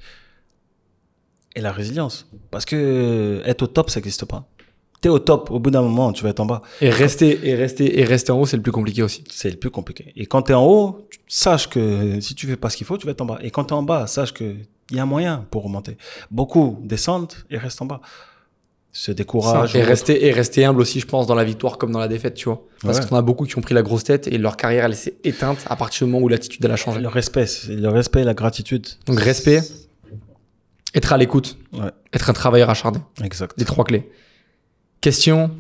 et la résilience. Parce que être au top, ça n'existe pas. Tu es au top, au bout d'un moment, tu vas être en bas. Et rester, et rester, et rester en haut, c'est le plus compliqué aussi. C'est le plus compliqué. Et quand tu es en haut, sache que si tu fais pas ce qu'il faut, tu vas être en bas. Et quand tu es en bas, sache que il y a un moyen pour remonter. Beaucoup descendent et restent en bas. Se découragent. Et rester,
et rester humble aussi, je pense, dans la victoire comme dans la défaite, tu vois. Parce ouais. qu'on a beaucoup qui ont pris la grosse tête et leur carrière, elle s'est éteinte à partir du moment où l'attitude, elle a changé. Le respect, le respect et la gratitude. Donc respect, être à l'écoute. Être un travailleur acharné. Exact. Les trois clés. Question.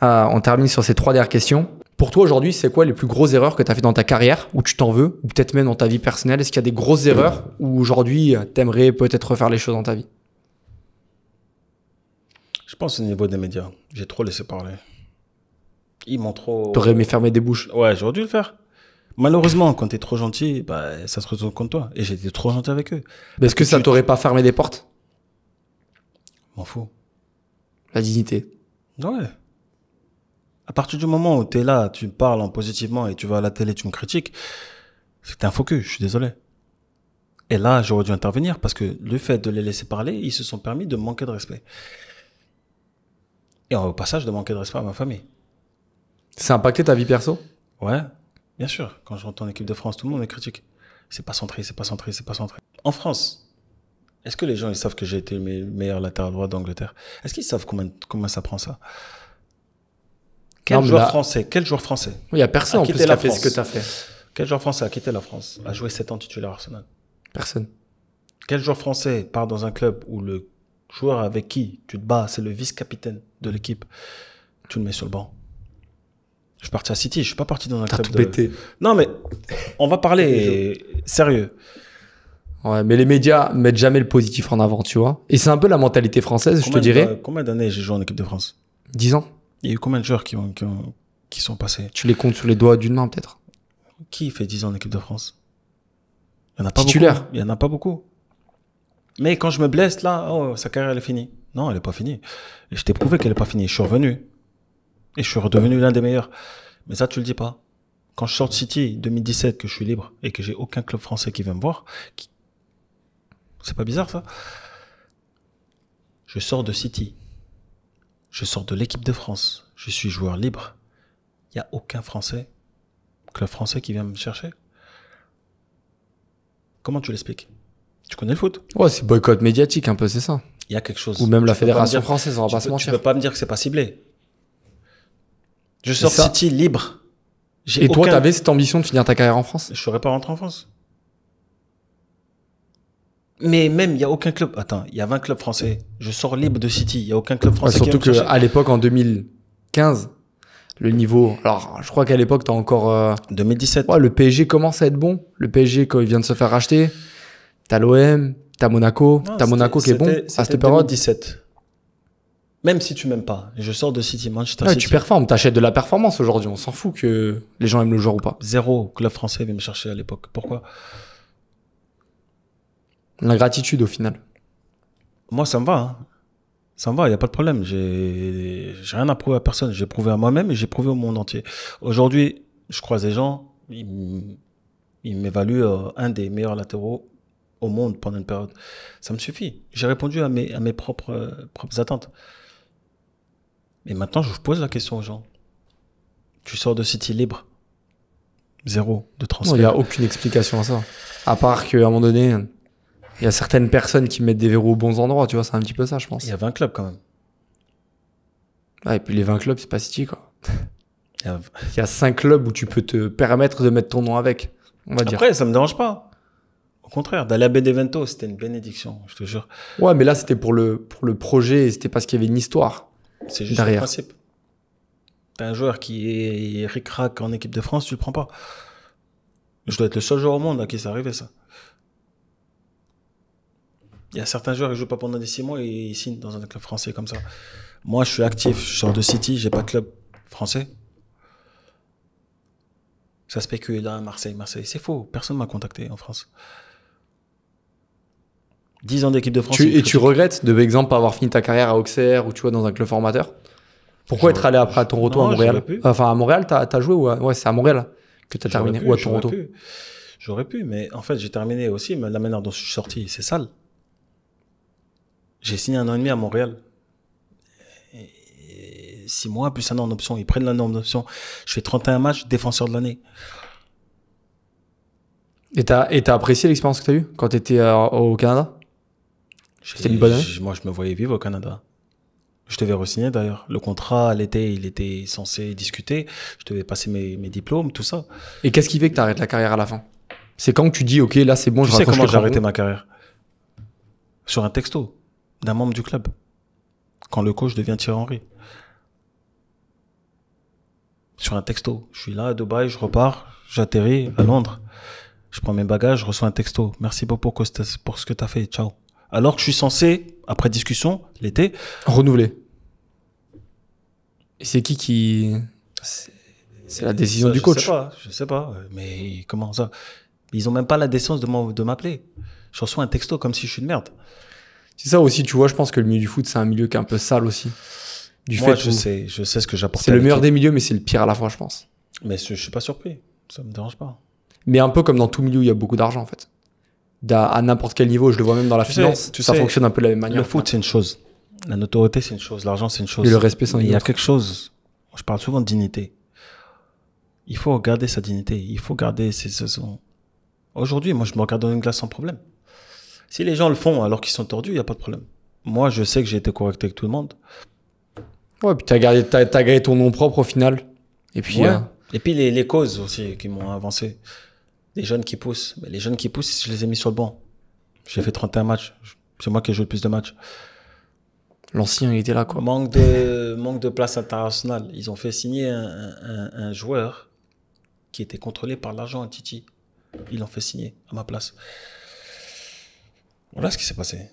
Ah, on termine sur ces trois dernières questions. Pour toi aujourd'hui, c'est quoi les plus grosses erreurs que tu as fait dans ta carrière où tu t'en veux ou peut-être même dans ta vie personnelle Est-ce qu'il y a des grosses erreurs où aujourd'hui tu aimerais peut-être refaire les choses dans ta vie
Je pense au niveau des médias. J'ai trop laissé parler. Ils m'ont trop. T'aurais aimé fermer des bouches Ouais, j'aurais dû le faire. Malheureusement, quand t'es trop gentil, bah, ça se retourne contre toi. Et j'étais trop gentil avec eux. Mais est-ce que, ça ne t'aurait pas fermé des portes M'en fous. La dignité. Ouais. À partir du moment où t'es là, tu parles en positivement et tu vas à la télé, tu me critiques, c'est un faux je suis désolé. Et là, j'aurais dû intervenir parce que le fait de les laisser parler, ils se sont permis de manquer de respect. Et au passage, de manquer de respect à ma famille. Ça a impacté ta vie perso Ouais, Bien sûr, quand je rentre en équipe de France, tout le monde est critique. C'est pas centré, c'est pas centré, c'est pas centré. En France, est-ce que les gens ils savent que j'ai été le meilleur latéral droit d'Angleterre Est-ce qu'ils savent comment, ça prend ça quel, joueur français, quel joueur français Il n'y a personne qui a fait ce que tu as fait. Quel joueur français a quitté la France A joué 7 ans titulaire Arsenal Personne. Quel joueur français part dans un club où le joueur avec qui tu te bats, c'est le vice-capitaine de l'équipe Tu le mets sur le banc. Je suis parti à City, je suis pas parti dans un club. Tout de... Non, mais on va parler
sérieux. Ouais, mais les médias mettent jamais le positif en avant, tu vois. Et c'est un peu la mentalité française, je te dirais.
Combien d'années j'ai joué en équipe de France
10 ans. Il y a eu combien de joueurs qui, ont,
qui, sont passés Tu les comptes sur les doigts d'une main, peut-être Qui fait 10 ans en équipe de France Il y en a pas Titulaire. beaucoup. Il y en a pas beaucoup. Mais quand je me blesse, là, oh, sa carrière, elle est finie. Non, elle est pas finie. Et je t'ai prouvé qu'elle est pas finie. Je suis revenu. Et je suis redevenu l'un des meilleurs. Mais ça, tu le dis pas. Quand je sors de City 2017, que je suis libre et que j'ai aucun club français qui vient me voir, qui... c'est pas bizarre ça Je sors de City. Je sors de l'équipe de France. Je suis joueur libre. Il n'y a aucun Français, club français qui vient me chercher. Comment tu l'expliques
Tu connais le foot Ouais, c'est boycott médiatique un peu, c'est ça.
Il y a quelque chose. Ou même la fédération française, en va pas se mentir. Tu peux pas me dire que c'est pas ciblé. Je sors City libre. Et toi, toi, t'avais cette ambition de finir ta carrière en France Je serais pas rentré en France. Mais même, il n'y a aucun club. Attends, il y a 20 clubs français. Je sors libre de City. Il n'y a aucun club français. Ouais, surtout qu'à
l'époque, en 2015, le niveau. Alors, je crois qu'à l'époque, tu as encore. 2017. Euh, le PSG commence à être bon. Le PSG, quand il vient de se faire racheter, t'as l'OM, t'as Monaco, as Monaco qui est bon à cette période.
2017. Même si tu m'aimes pas, je sors de City, Manchester ouais, ah, City. Tu performes,
achètes de la performance aujourd'hui. On s'en fout que les gens aiment le joueur ou pas. Zéro club français vient me chercher à l'époque.
Pourquoi La gratitude au final. Moi, ça me va. Hein. Ça me va, il n'y a pas de problème. J'ai rien à prouver à personne. J'ai prouvé à moi-même et j'ai prouvé au monde entier. Aujourd'hui, je croise des gens, ils, m'évaluent euh, un des meilleurs latéraux au monde pendant une période. Ça me suffit. J'ai répondu à mes, à mes propres, euh, propres attentes. Et maintenant, je vous pose la question aux gens. Tu sors de City libre. Zéro de transfert. Il n'y a aucune explication
à ça. À part qu'à un moment donné, il y a certaines personnes qui mettent des verrous aux bons endroits, tu vois, c'est un petit peu ça, je pense. Il y a 20 clubs quand même. et puis les 20 clubs, c'est pas City, quoi.
Il y, a... 5 clubs où tu peux te permettre de mettre ton nom avec, on va Après, dire. Après, ça me dérange pas. Au contraire, d'aller à Vento, c'était une bénédiction, je te jure. Ouais, mais là, c'était pour le, pour le projet, c'était parce qu'il y avait une histoire. C'est juste le principe. T'as un joueur qui est ric-rac en équipe de France, tu le prends pas. Je dois être le seul joueur au monde à qui ça arrivé ça. Il y a certains joueurs qui jouent pas pendant des six mois et ils signent dans un club français comme ça. Moi, je suis actif, je sors de City, j'ai pas de club français. Ça spécule à hein, Marseille, Marseille. C'est faux, personne m'a contacté en France. 10 ans d'équipe de France. et tu regrettes,
de par exemple, pas avoir fini ta carrière à Auxerre ou tu vois, dans un club formateur Pourquoi être allé après à ton retour à Montréal Enfin, à Montréal, t'as joué Ouais, c'est à Montréal que t'as terminé ou à Toronto
J'aurais pu, mais en fait, j'ai terminé aussi, mais la manière dont je suis sorti, c'est sale. J'ai signé un an et demi à Montréal. six mois, plus un an en option. Ils prennent l'année en option. Je fais 31 matchs, défenseur de l'année. Et t'as, apprécié l'expérience que t'as eue quand t'étais euh, au Canada moi, je me voyais vivre au Canada. Je devais re-signer d'ailleurs. Le contrat, l'été, il était censé discuter. Je devais passer mes, mes diplômes, tout ça. Et qu'est-ce qui fait que tu arrêtes la carrière à la fin C'est quand tu dis, OK, là, c'est bon, je sais comment j'ai arrêté ma carrière Sur un texto d'un membre du club. Quand le coach devient Thierry Henry. Sur un texto. Je suis là à Dubaï, je repars, j'atterris à Londres. Je prends mes bagages, je reçois un texto. Merci beaucoup pour ce que tu as fait. Ciao alors que je suis censé, après discussion, l'été. Renouveler. Et c'est qui qui. C'est la décision du coach. Je sais pas, je sais pas. Euh, mais comment ça Ils ont même pas la décence de m'appeler. Je reçois un texto comme si je suis une merde. C'est ça aussi, tu
vois, je pense que le milieu du foot, c'est un milieu qui est un peu sale aussi. Du fait je sais, je sais ce que j'apporte. C'est le meilleur des milieux, mais c'est le pire à la fois, je pense.
Mais je suis pas surpris. Ça me dérange pas.
Mais un peu comme dans tout milieu, il y a beaucoup d'argent, en fait à n'importe quel niveau. Je le vois même dans la finance. ça fonctionne un peu de la même manière. Le foot,
c'est une chose. La notoriété, c'est une chose. L'argent, c'est une chose. Et le respect, c'est Il y a quelque chose. Je parle souvent de dignité. Il faut garder sa dignité. Il faut garder ses. saisons Aujourd'hui, moi, je me regarde dans une glace sans problème. Si les gens le font alors qu'ils sont tordus, il n'y a pas de problème. Moi, je sais que j'ai été correct avec tout le monde. Ouais, puis t'as gardé, t'as, gardé ton nom propre au final. Et puis. Euh, Et puis les, les causes aussi qui m'ont avancé. Les jeunes qui poussent. les jeunes qui poussent, je les ai mis sur le banc. J'ai fait 31 matchs. C'est moi qui ai joué le plus de matchs. L'ancien, il était là, quoi. Manque de, de place internationale. Ils ont fait signer un, un joueur qui était contrôlé par l'argent à Titi. Ils l'ont fait signer à ma place. Voilà ce qui s'est passé.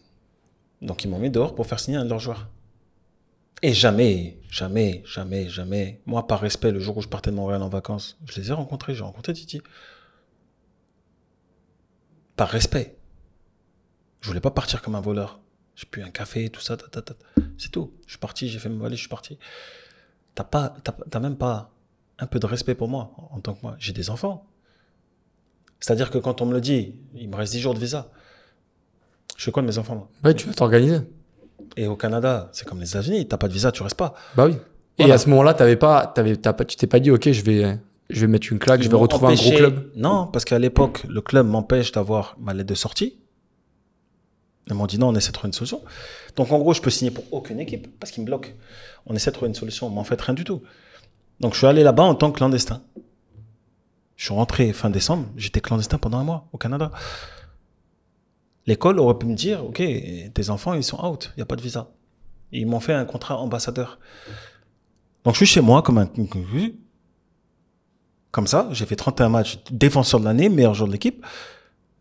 Donc ils m'ont mis dehors pour faire signer un de leurs joueurs. Et jamais, jamais, jamais, jamais, moi par respect, le jour où je partais de Montréal en vacances, je les ai rencontrés, j'ai rencontré Titi par respect. Je voulais pas partir comme un voleur. J'ai pu un café, tout ça, c'est tout. Je suis parti, j'ai fait mes valise, je suis parti. T'as pas, même pas un peu de respect pour moi en tant que moi. J'ai des enfants. C'est-à-dire que quand on me le dit, il me reste 10 jours de visa. Je fais quoi de mes enfants tu vas t'organiser. Et au Canada, c'est comme les États-Unis, t'as pas de visa, tu restes pas. Bah oui. Et à ce moment-là, t'avais pas, t'avais,
tu t'es pas dit, ok, je vais je vais mettre une claque, je vais retrouver un gros club Non,
parce qu'à l'époque, le club m'empêche d'avoir ma lettre de sortie. Ils m'ont dit non, on essaie de trouver une solution. Donc en gros, je peux signer pour aucune équipe parce qu'ils me bloquent. On essaie de trouver une solution, mais en fait, rien du tout. Donc je suis allé là-bas en tant que clandestin. Je suis rentré fin décembre, j'étais clandestin pendant un mois au Canada. L'école aurait pu me dire, OK, tes enfants, ils sont out, il n'y a pas de visa. ils m'ont fait un contrat ambassadeur. Donc je suis chez moi comme un comme ça. J'ai fait 31 matchs, défenseur de l'année, meilleur joueur de l'équipe.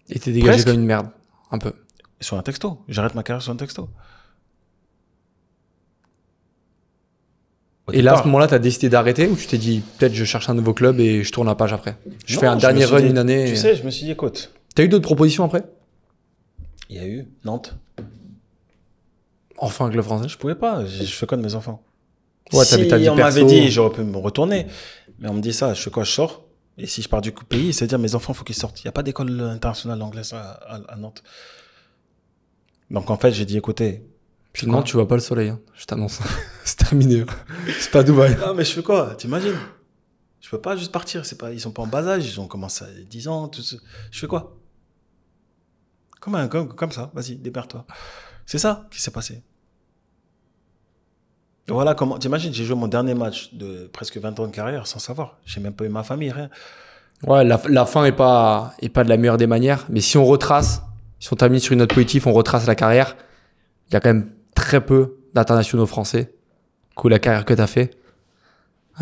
Et t'es dégagé comme une merde, un peu. Sur un texto. J'arrête ma carrière sur un texto. et là, à ce moment-là, t'as décidé d'arrêter
ou tu t'es dit, peut-être je cherche un nouveau club et je tourne la page après Je fais un dernier run une année. Tu sais, je
me suis dit, écoute. T'as eu d'autres propositions après Il y a eu Nantes. Enfin, un club français Je pouvais pas, je, je fais quoi de mes enfants
Ouais, si on m'avait dit, j'aurais
pu me retourner. Mais on me dit ça, je fais quoi Je sors Et si je pars du pays, c'est-à-dire mes enfants, faut qu'ils sortent. Il n'y a pas d'école internationale anglaise à, Nantes. Donc en fait, j'ai dit, écoutez.
Puis non, tu vois pas le soleil, hein. je t'annonce. c'est terminé. c'est pas Dubaï.
Non, mais je fais quoi T'imagines Je peux pas juste partir. C'est pas, ils sont pas en bas âge, ils ont commencé à 10 ans. Je fais quoi comme, un, comme, ça, vas-y, dépêche toi C'est ça qui s'est passé. Voilà comment. T'imagines, j'ai joué mon dernier match de presque 20 ans de carrière sans savoir. J'ai même pas eu ma famille, rien. Ouais, la,
fin est pas, est pas de la meilleure des manières. Mais si on retrace, si on termine sur une note positive, on retrace la carrière. Il y a quand même très peu d'internationaux français. Coup, la carrière que tu as fait.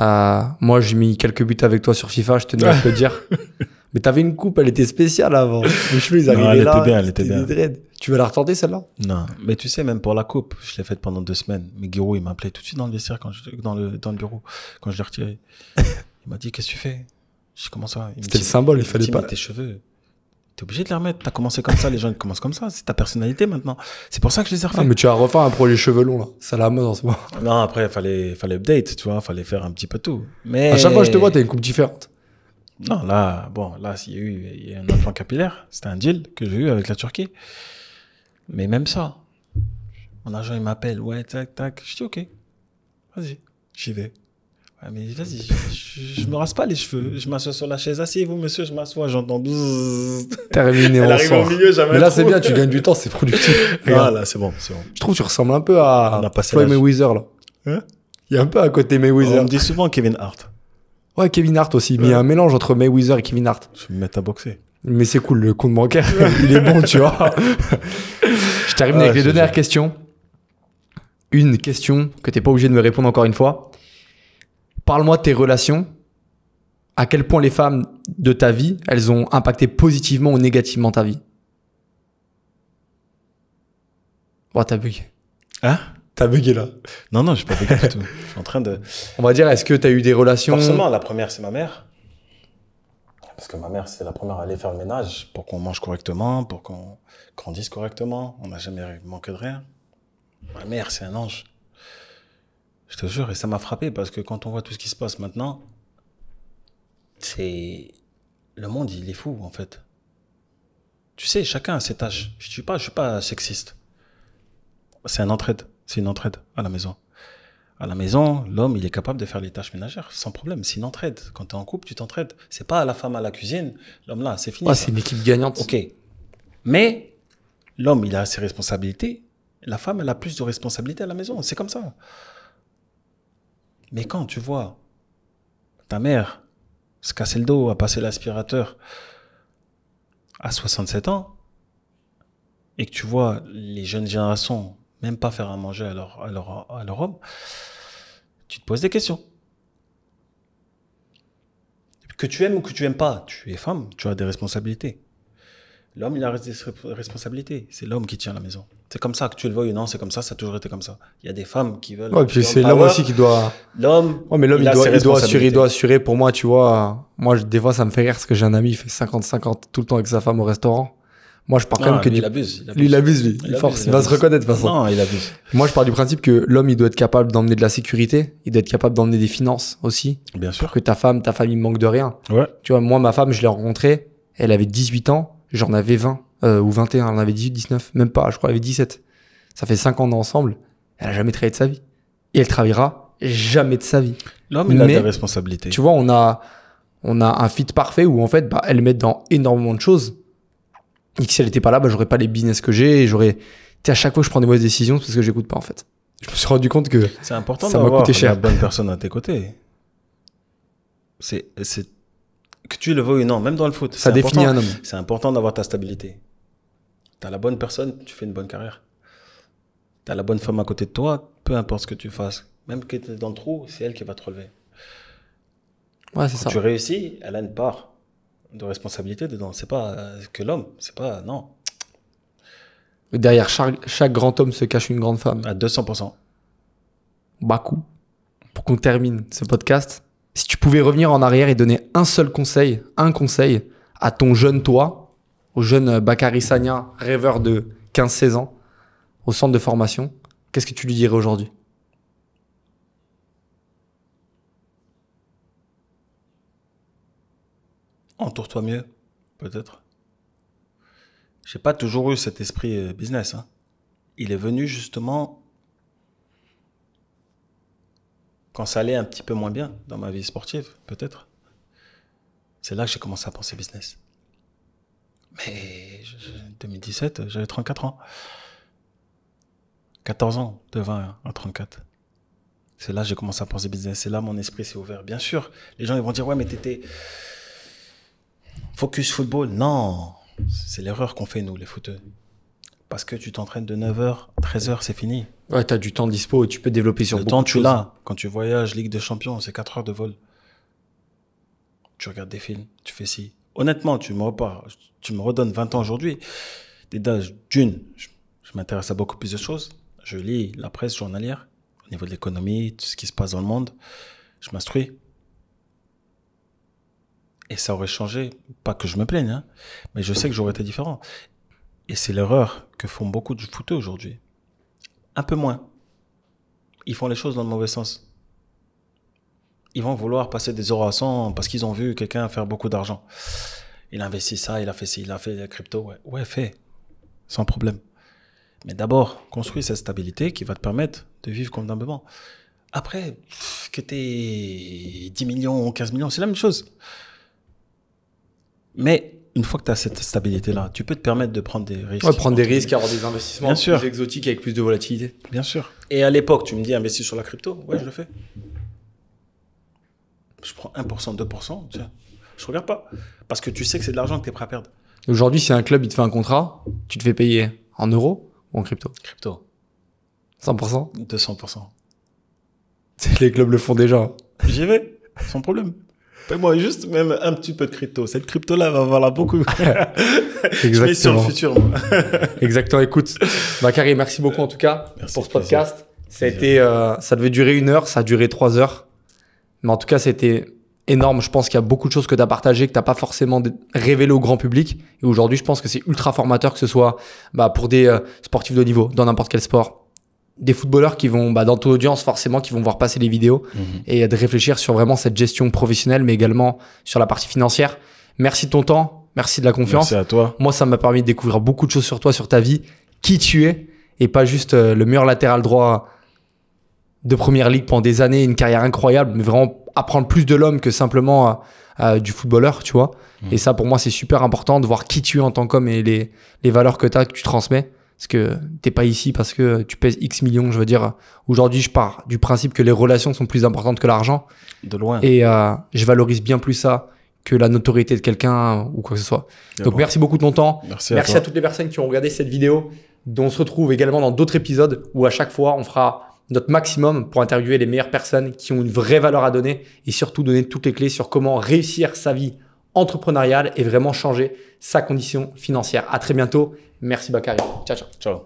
Euh, moi, j'ai mis quelques buts avec toi sur FIFA, je te dois te le dire. Mais t'avais une coupe, elle était spéciale
avant. Les cheveux, ils arrivaient elle là. Était bien, elle était bien. Tu veux la retenter celle-là Non. Mais tu sais, même pour la coupe, je l'ai faite pendant deux semaines. Mais Guirou, il m'appelait tout de suite dans le vestiaire, quand je, dans, le, dans le bureau, quand je l'ai retiré. il m'a dit Qu'est-ce que tu fais J'ai commencé. ça C'était le symbole, il, fallait pas. tes cheveux, t'es obligé de les remettre. T'as commencé comme ça, les gens commencent comme ça. C'est ta personnalité maintenant. C'est pour ça que je les ai ah, refaits. mais tu as refait un projet cheveux longs, là. Ça la mode en ce moment. Non, après, fallait, fallait update, tu vois. Fallait faire un petit peu tout. Mais. À chaque fois je te vois, t'as une coupe différente. Non, là, bon, là, il y a eu, y a un implant capillaire. C'était un deal que j'ai eu avec la Turquie. Mais même ça, mon agent, il m'appelle, ouais, tac, tac. Je dis, ok, vas-y, j'y vais. Ouais, mais vas-y, je, me rase pas les cheveux. Je m'assois sur la chaise. Asseyez-vous, monsieur, je m'assois, j'entends.
Terminé, on arrive Mais là, c'est bien, tu gagnes du temps, c'est productif. Voilà, c'est bon, c'est bon. Je trouve que tu ressembles un peu à Floyd Mayweather, là.
Hein Il y a un peu à côté Mayweather. On me dit souvent Kevin Hart.
Ouais, Kevin Hart aussi. Mais il y a un mélange entre Mayweather et Kevin Hart. Je vais me mettre à boxer. Mais c'est cool, le compte bancaire, il est bon, tu vois. Je t'arrive avec ah, les deux dernières questions. Une question que t'es pas obligé de me répondre encore une fois. Parle-moi de tes relations. À quel point les femmes de ta vie, elles ont impacté positivement ou négativement ta vie Oh, t'as bugué. Hein T'as bugué là. Non, non, j'ai pas bugué du tout. Je suis en train de. On va dire, est-ce que t'as eu des relations Forcément,
la première, c'est ma mère. Parce que ma mère, c'est la première à aller faire le ménage pour qu'on mange correctement, pour qu'on grandisse correctement. On n'a jamais manqué de rien. Ma mère, c'est un ange. Je te jure, et ça m'a frappé parce que quand on voit tout ce qui se passe maintenant, c'est. Le monde, il est fou, en fait. Tu sais, chacun a ses tâches. Je ne suis, pas, je suis pas sexiste. C'est un entraide. C'est une entraide à la maison. À la maison, l'homme, il est capable de faire les tâches ménagères sans problème. C'est une entraide. Quand tu es en couple, tu t'entraides. C'est pas la femme à la cuisine, l'homme là, c'est fini. Ah, c'est une équipe gagnante. OK. Mais l'homme, il a ses responsabilités. La femme, elle a plus de responsabilités à la maison. C'est comme ça. Mais quand tu vois ta mère se casser le dos, à passer l'aspirateur à 67 ans, et que tu vois les jeunes générations même pas faire à manger à leur, à homme, tu te poses des questions. Que tu aimes ou que tu aimes pas, tu es femme, tu as des responsabilités. L'homme, il a des responsabilités. C'est l'homme qui tient la maison. C'est comme ça, que tu le vois. non, c'est comme ça, ça a toujours été comme ça. Il y a des femmes qui veulent. puis c'est l'homme aussi qui doit. L'homme. mais l'homme, il, doit, assurer, il doit
assurer. Pour moi, tu vois, moi, des fois, ça me fait rire parce que j'ai un ami, il fait 50-50 tout le temps avec sa femme au restaurant. Moi, je pars quand même ah, que il il Il, force. il, va se reconnaître, de toute façon. Non, il abuse. Moi, je pars du principe que l'homme, il doit être capable d'emmener de la sécurité. Il doit être capable d'emmener des finances aussi. Bien sûr. Pour que ta femme, ta famille manque de rien. Ouais. Tu vois, moi, ma femme, je l'ai rencontrée. Elle avait 18 ans. J'en avais 20. Euh, ou 21. Elle en avait 18, 19. Même pas. Je crois qu'elle avait 17. Ça fait 5 ans ensemble. Elle a jamais travaillé de sa vie. Et elle travaillera jamais de sa vie. L'homme, il a des responsabilités. Tu vois, on a, on a un fit parfait où, en fait, bah, elle met dans énormément de choses et si elle n'était pas là, je bah, j'aurais pas les business que j'ai j'aurais. Tu à chaque fois, je prends des mauvaises décisions parce que
j'écoute pas, en fait. Je me suis rendu compte que. C'est important ça m'a cher. la bonne personne à tes côtés. C'est. Que tu le veuilles ou non, même dans le foot. Ça définit un homme. C'est important d'avoir ta stabilité. T'as la bonne personne, tu fais une bonne carrière. T'as la bonne femme à côté de toi, peu importe ce que tu fasses. Même que tu es dans le trou, c'est elle qui va te relever. Ouais, c'est ça. Tu réussis, elle a une part de responsabilité dedans. C'est pas euh, que l'homme, c'est pas non.
Derrière chaque, grand homme se cache une grande femme. À 200%. Bakou, pour qu'on termine ce podcast, si tu pouvais revenir en arrière et donner un seul conseil, un conseil à ton jeune toi, au jeune euh, Bakary rêveur de 15-16 ans, au centre de formation, qu'est-ce que tu lui dirais aujourd'hui
entoure-toi mieux, peut-être. J'ai pas toujours eu cet esprit euh, business. Hein. Il est venu justement quand ça allait un petit peu moins bien dans ma vie sportive, peut-être. C'est là que j'ai commencé à penser business. Mais en 2017, j'avais 34 ans. 14 ans, de 20 à 34. C'est là que j'ai commencé à penser business. C'est là mon esprit s'est ouvert. Bien sûr, les gens ils vont dire Ouais, mais t'étais Focus football, non. C'est l'erreur qu'on fait, nous, les footteurs Parce que tu t'entraînes de 9h, 13h, c'est fini.
Ouais, as du temps dispo, tu peux développer sur Le temps, tu l'as.
Quand tu voyages, Ligue des Champions, c'est 4 heures de vol. Tu regardes des films, tu fais ci. Honnêtement, tu me, repars, tu me redonnes 20 ans aujourd'hui. d'une, je m'intéresse à beaucoup plus de choses. Je lis la presse journalière, au niveau de l'économie, tout ce qui se passe dans le monde. Je m'instruis. Et ça aurait changé. Pas que je me plaigne, hein, mais je sais que j'aurais été différent. Et c'est l'erreur que font beaucoup de fouteux aujourd'hui. Un peu moins. Ils font les choses dans le mauvais sens. Ils vont vouloir passer des euros à 100 parce qu'ils ont vu quelqu'un faire beaucoup d'argent. Il a investi ça, il a fait ci, il a fait la crypto. Ouais, ouais fait. Sans problème. Mais d'abord, construis cette stabilité qui va te permettre de vivre convenablement. Après, que tu 10 millions ou 15 millions, c'est la même chose. Mais une fois que tu as cette stabilité-là, tu peux te permettre de prendre des risques. prendre des risques, avoir des investissements plus exotiques avec plus de volatilité. Bien sûr. Et à l'époque, tu me dis investir sur la crypto. Ouais, je le fais. Je prends 1%, 2%. Je Je regarde pas. Parce que tu sais que c'est de l'argent que tu es prêt à perdre.
Aujourd'hui, si un club il te fait un contrat, tu te fais payer en euros ou en crypto Crypto. 100% 200%. Les clubs le font déjà.
J'y vais, sans problème moi juste même un petit peu de crypto. Cette crypto-là va avoir beaucoup. Exactement. Je sur le futur.
Exactement. Écoute, Macari merci beaucoup en tout cas pour ce podcast. Ça, a été, euh, ça devait durer une heure, ça a duré trois heures. Mais en tout cas, c'était énorme. Je pense qu'il y a beaucoup de choses que tu as partagées, que tu pas forcément révélé au grand public. Et aujourd'hui, je pense que c'est ultra formateur, que ce soit bah, pour des euh, sportifs de niveau, dans n'importe quel sport, des footballeurs qui vont, bah, dans ton audience forcément, qui vont voir passer les vidéos mhm. et de réfléchir sur vraiment cette gestion professionnelle, mais également sur la partie financière. Merci de ton temps, merci de la confiance. Merci à toi. Moi, ça m'a permis de découvrir beaucoup de choses sur toi, sur ta vie, qui tu es, et pas juste euh, le mur latéral droit de première ligue pendant des années, une carrière incroyable, mais vraiment apprendre plus de l'homme que simplement euh, euh, du footballeur, tu vois. Mhm. Et ça, pour moi, c'est super important de voir qui tu es en tant qu'homme et les, les valeurs que tu as, que tu transmets. Parce que t'es pas ici parce que tu pèses X millions. Je veux dire, aujourd'hui, je pars du principe que les relations sont plus importantes que l'argent. De loin. Et euh, je valorise bien plus ça que la notoriété de quelqu'un ou quoi que ce soit. Donc merci beaucoup de ton temps. Merci, à, à toutes les personnes qui ont regardé cette vidéo. Dont on se retrouve également dans d'autres épisodes où à chaque fois on fera notre maximum pour interviewer les meilleures personnes qui ont une vraie valeur à donner et surtout donner toutes les clés sur comment réussir sa vie entrepreneuriale et vraiment changer sa condition financière. À très bientôt. Merci Bakari. Ciao, ciao. Ciao.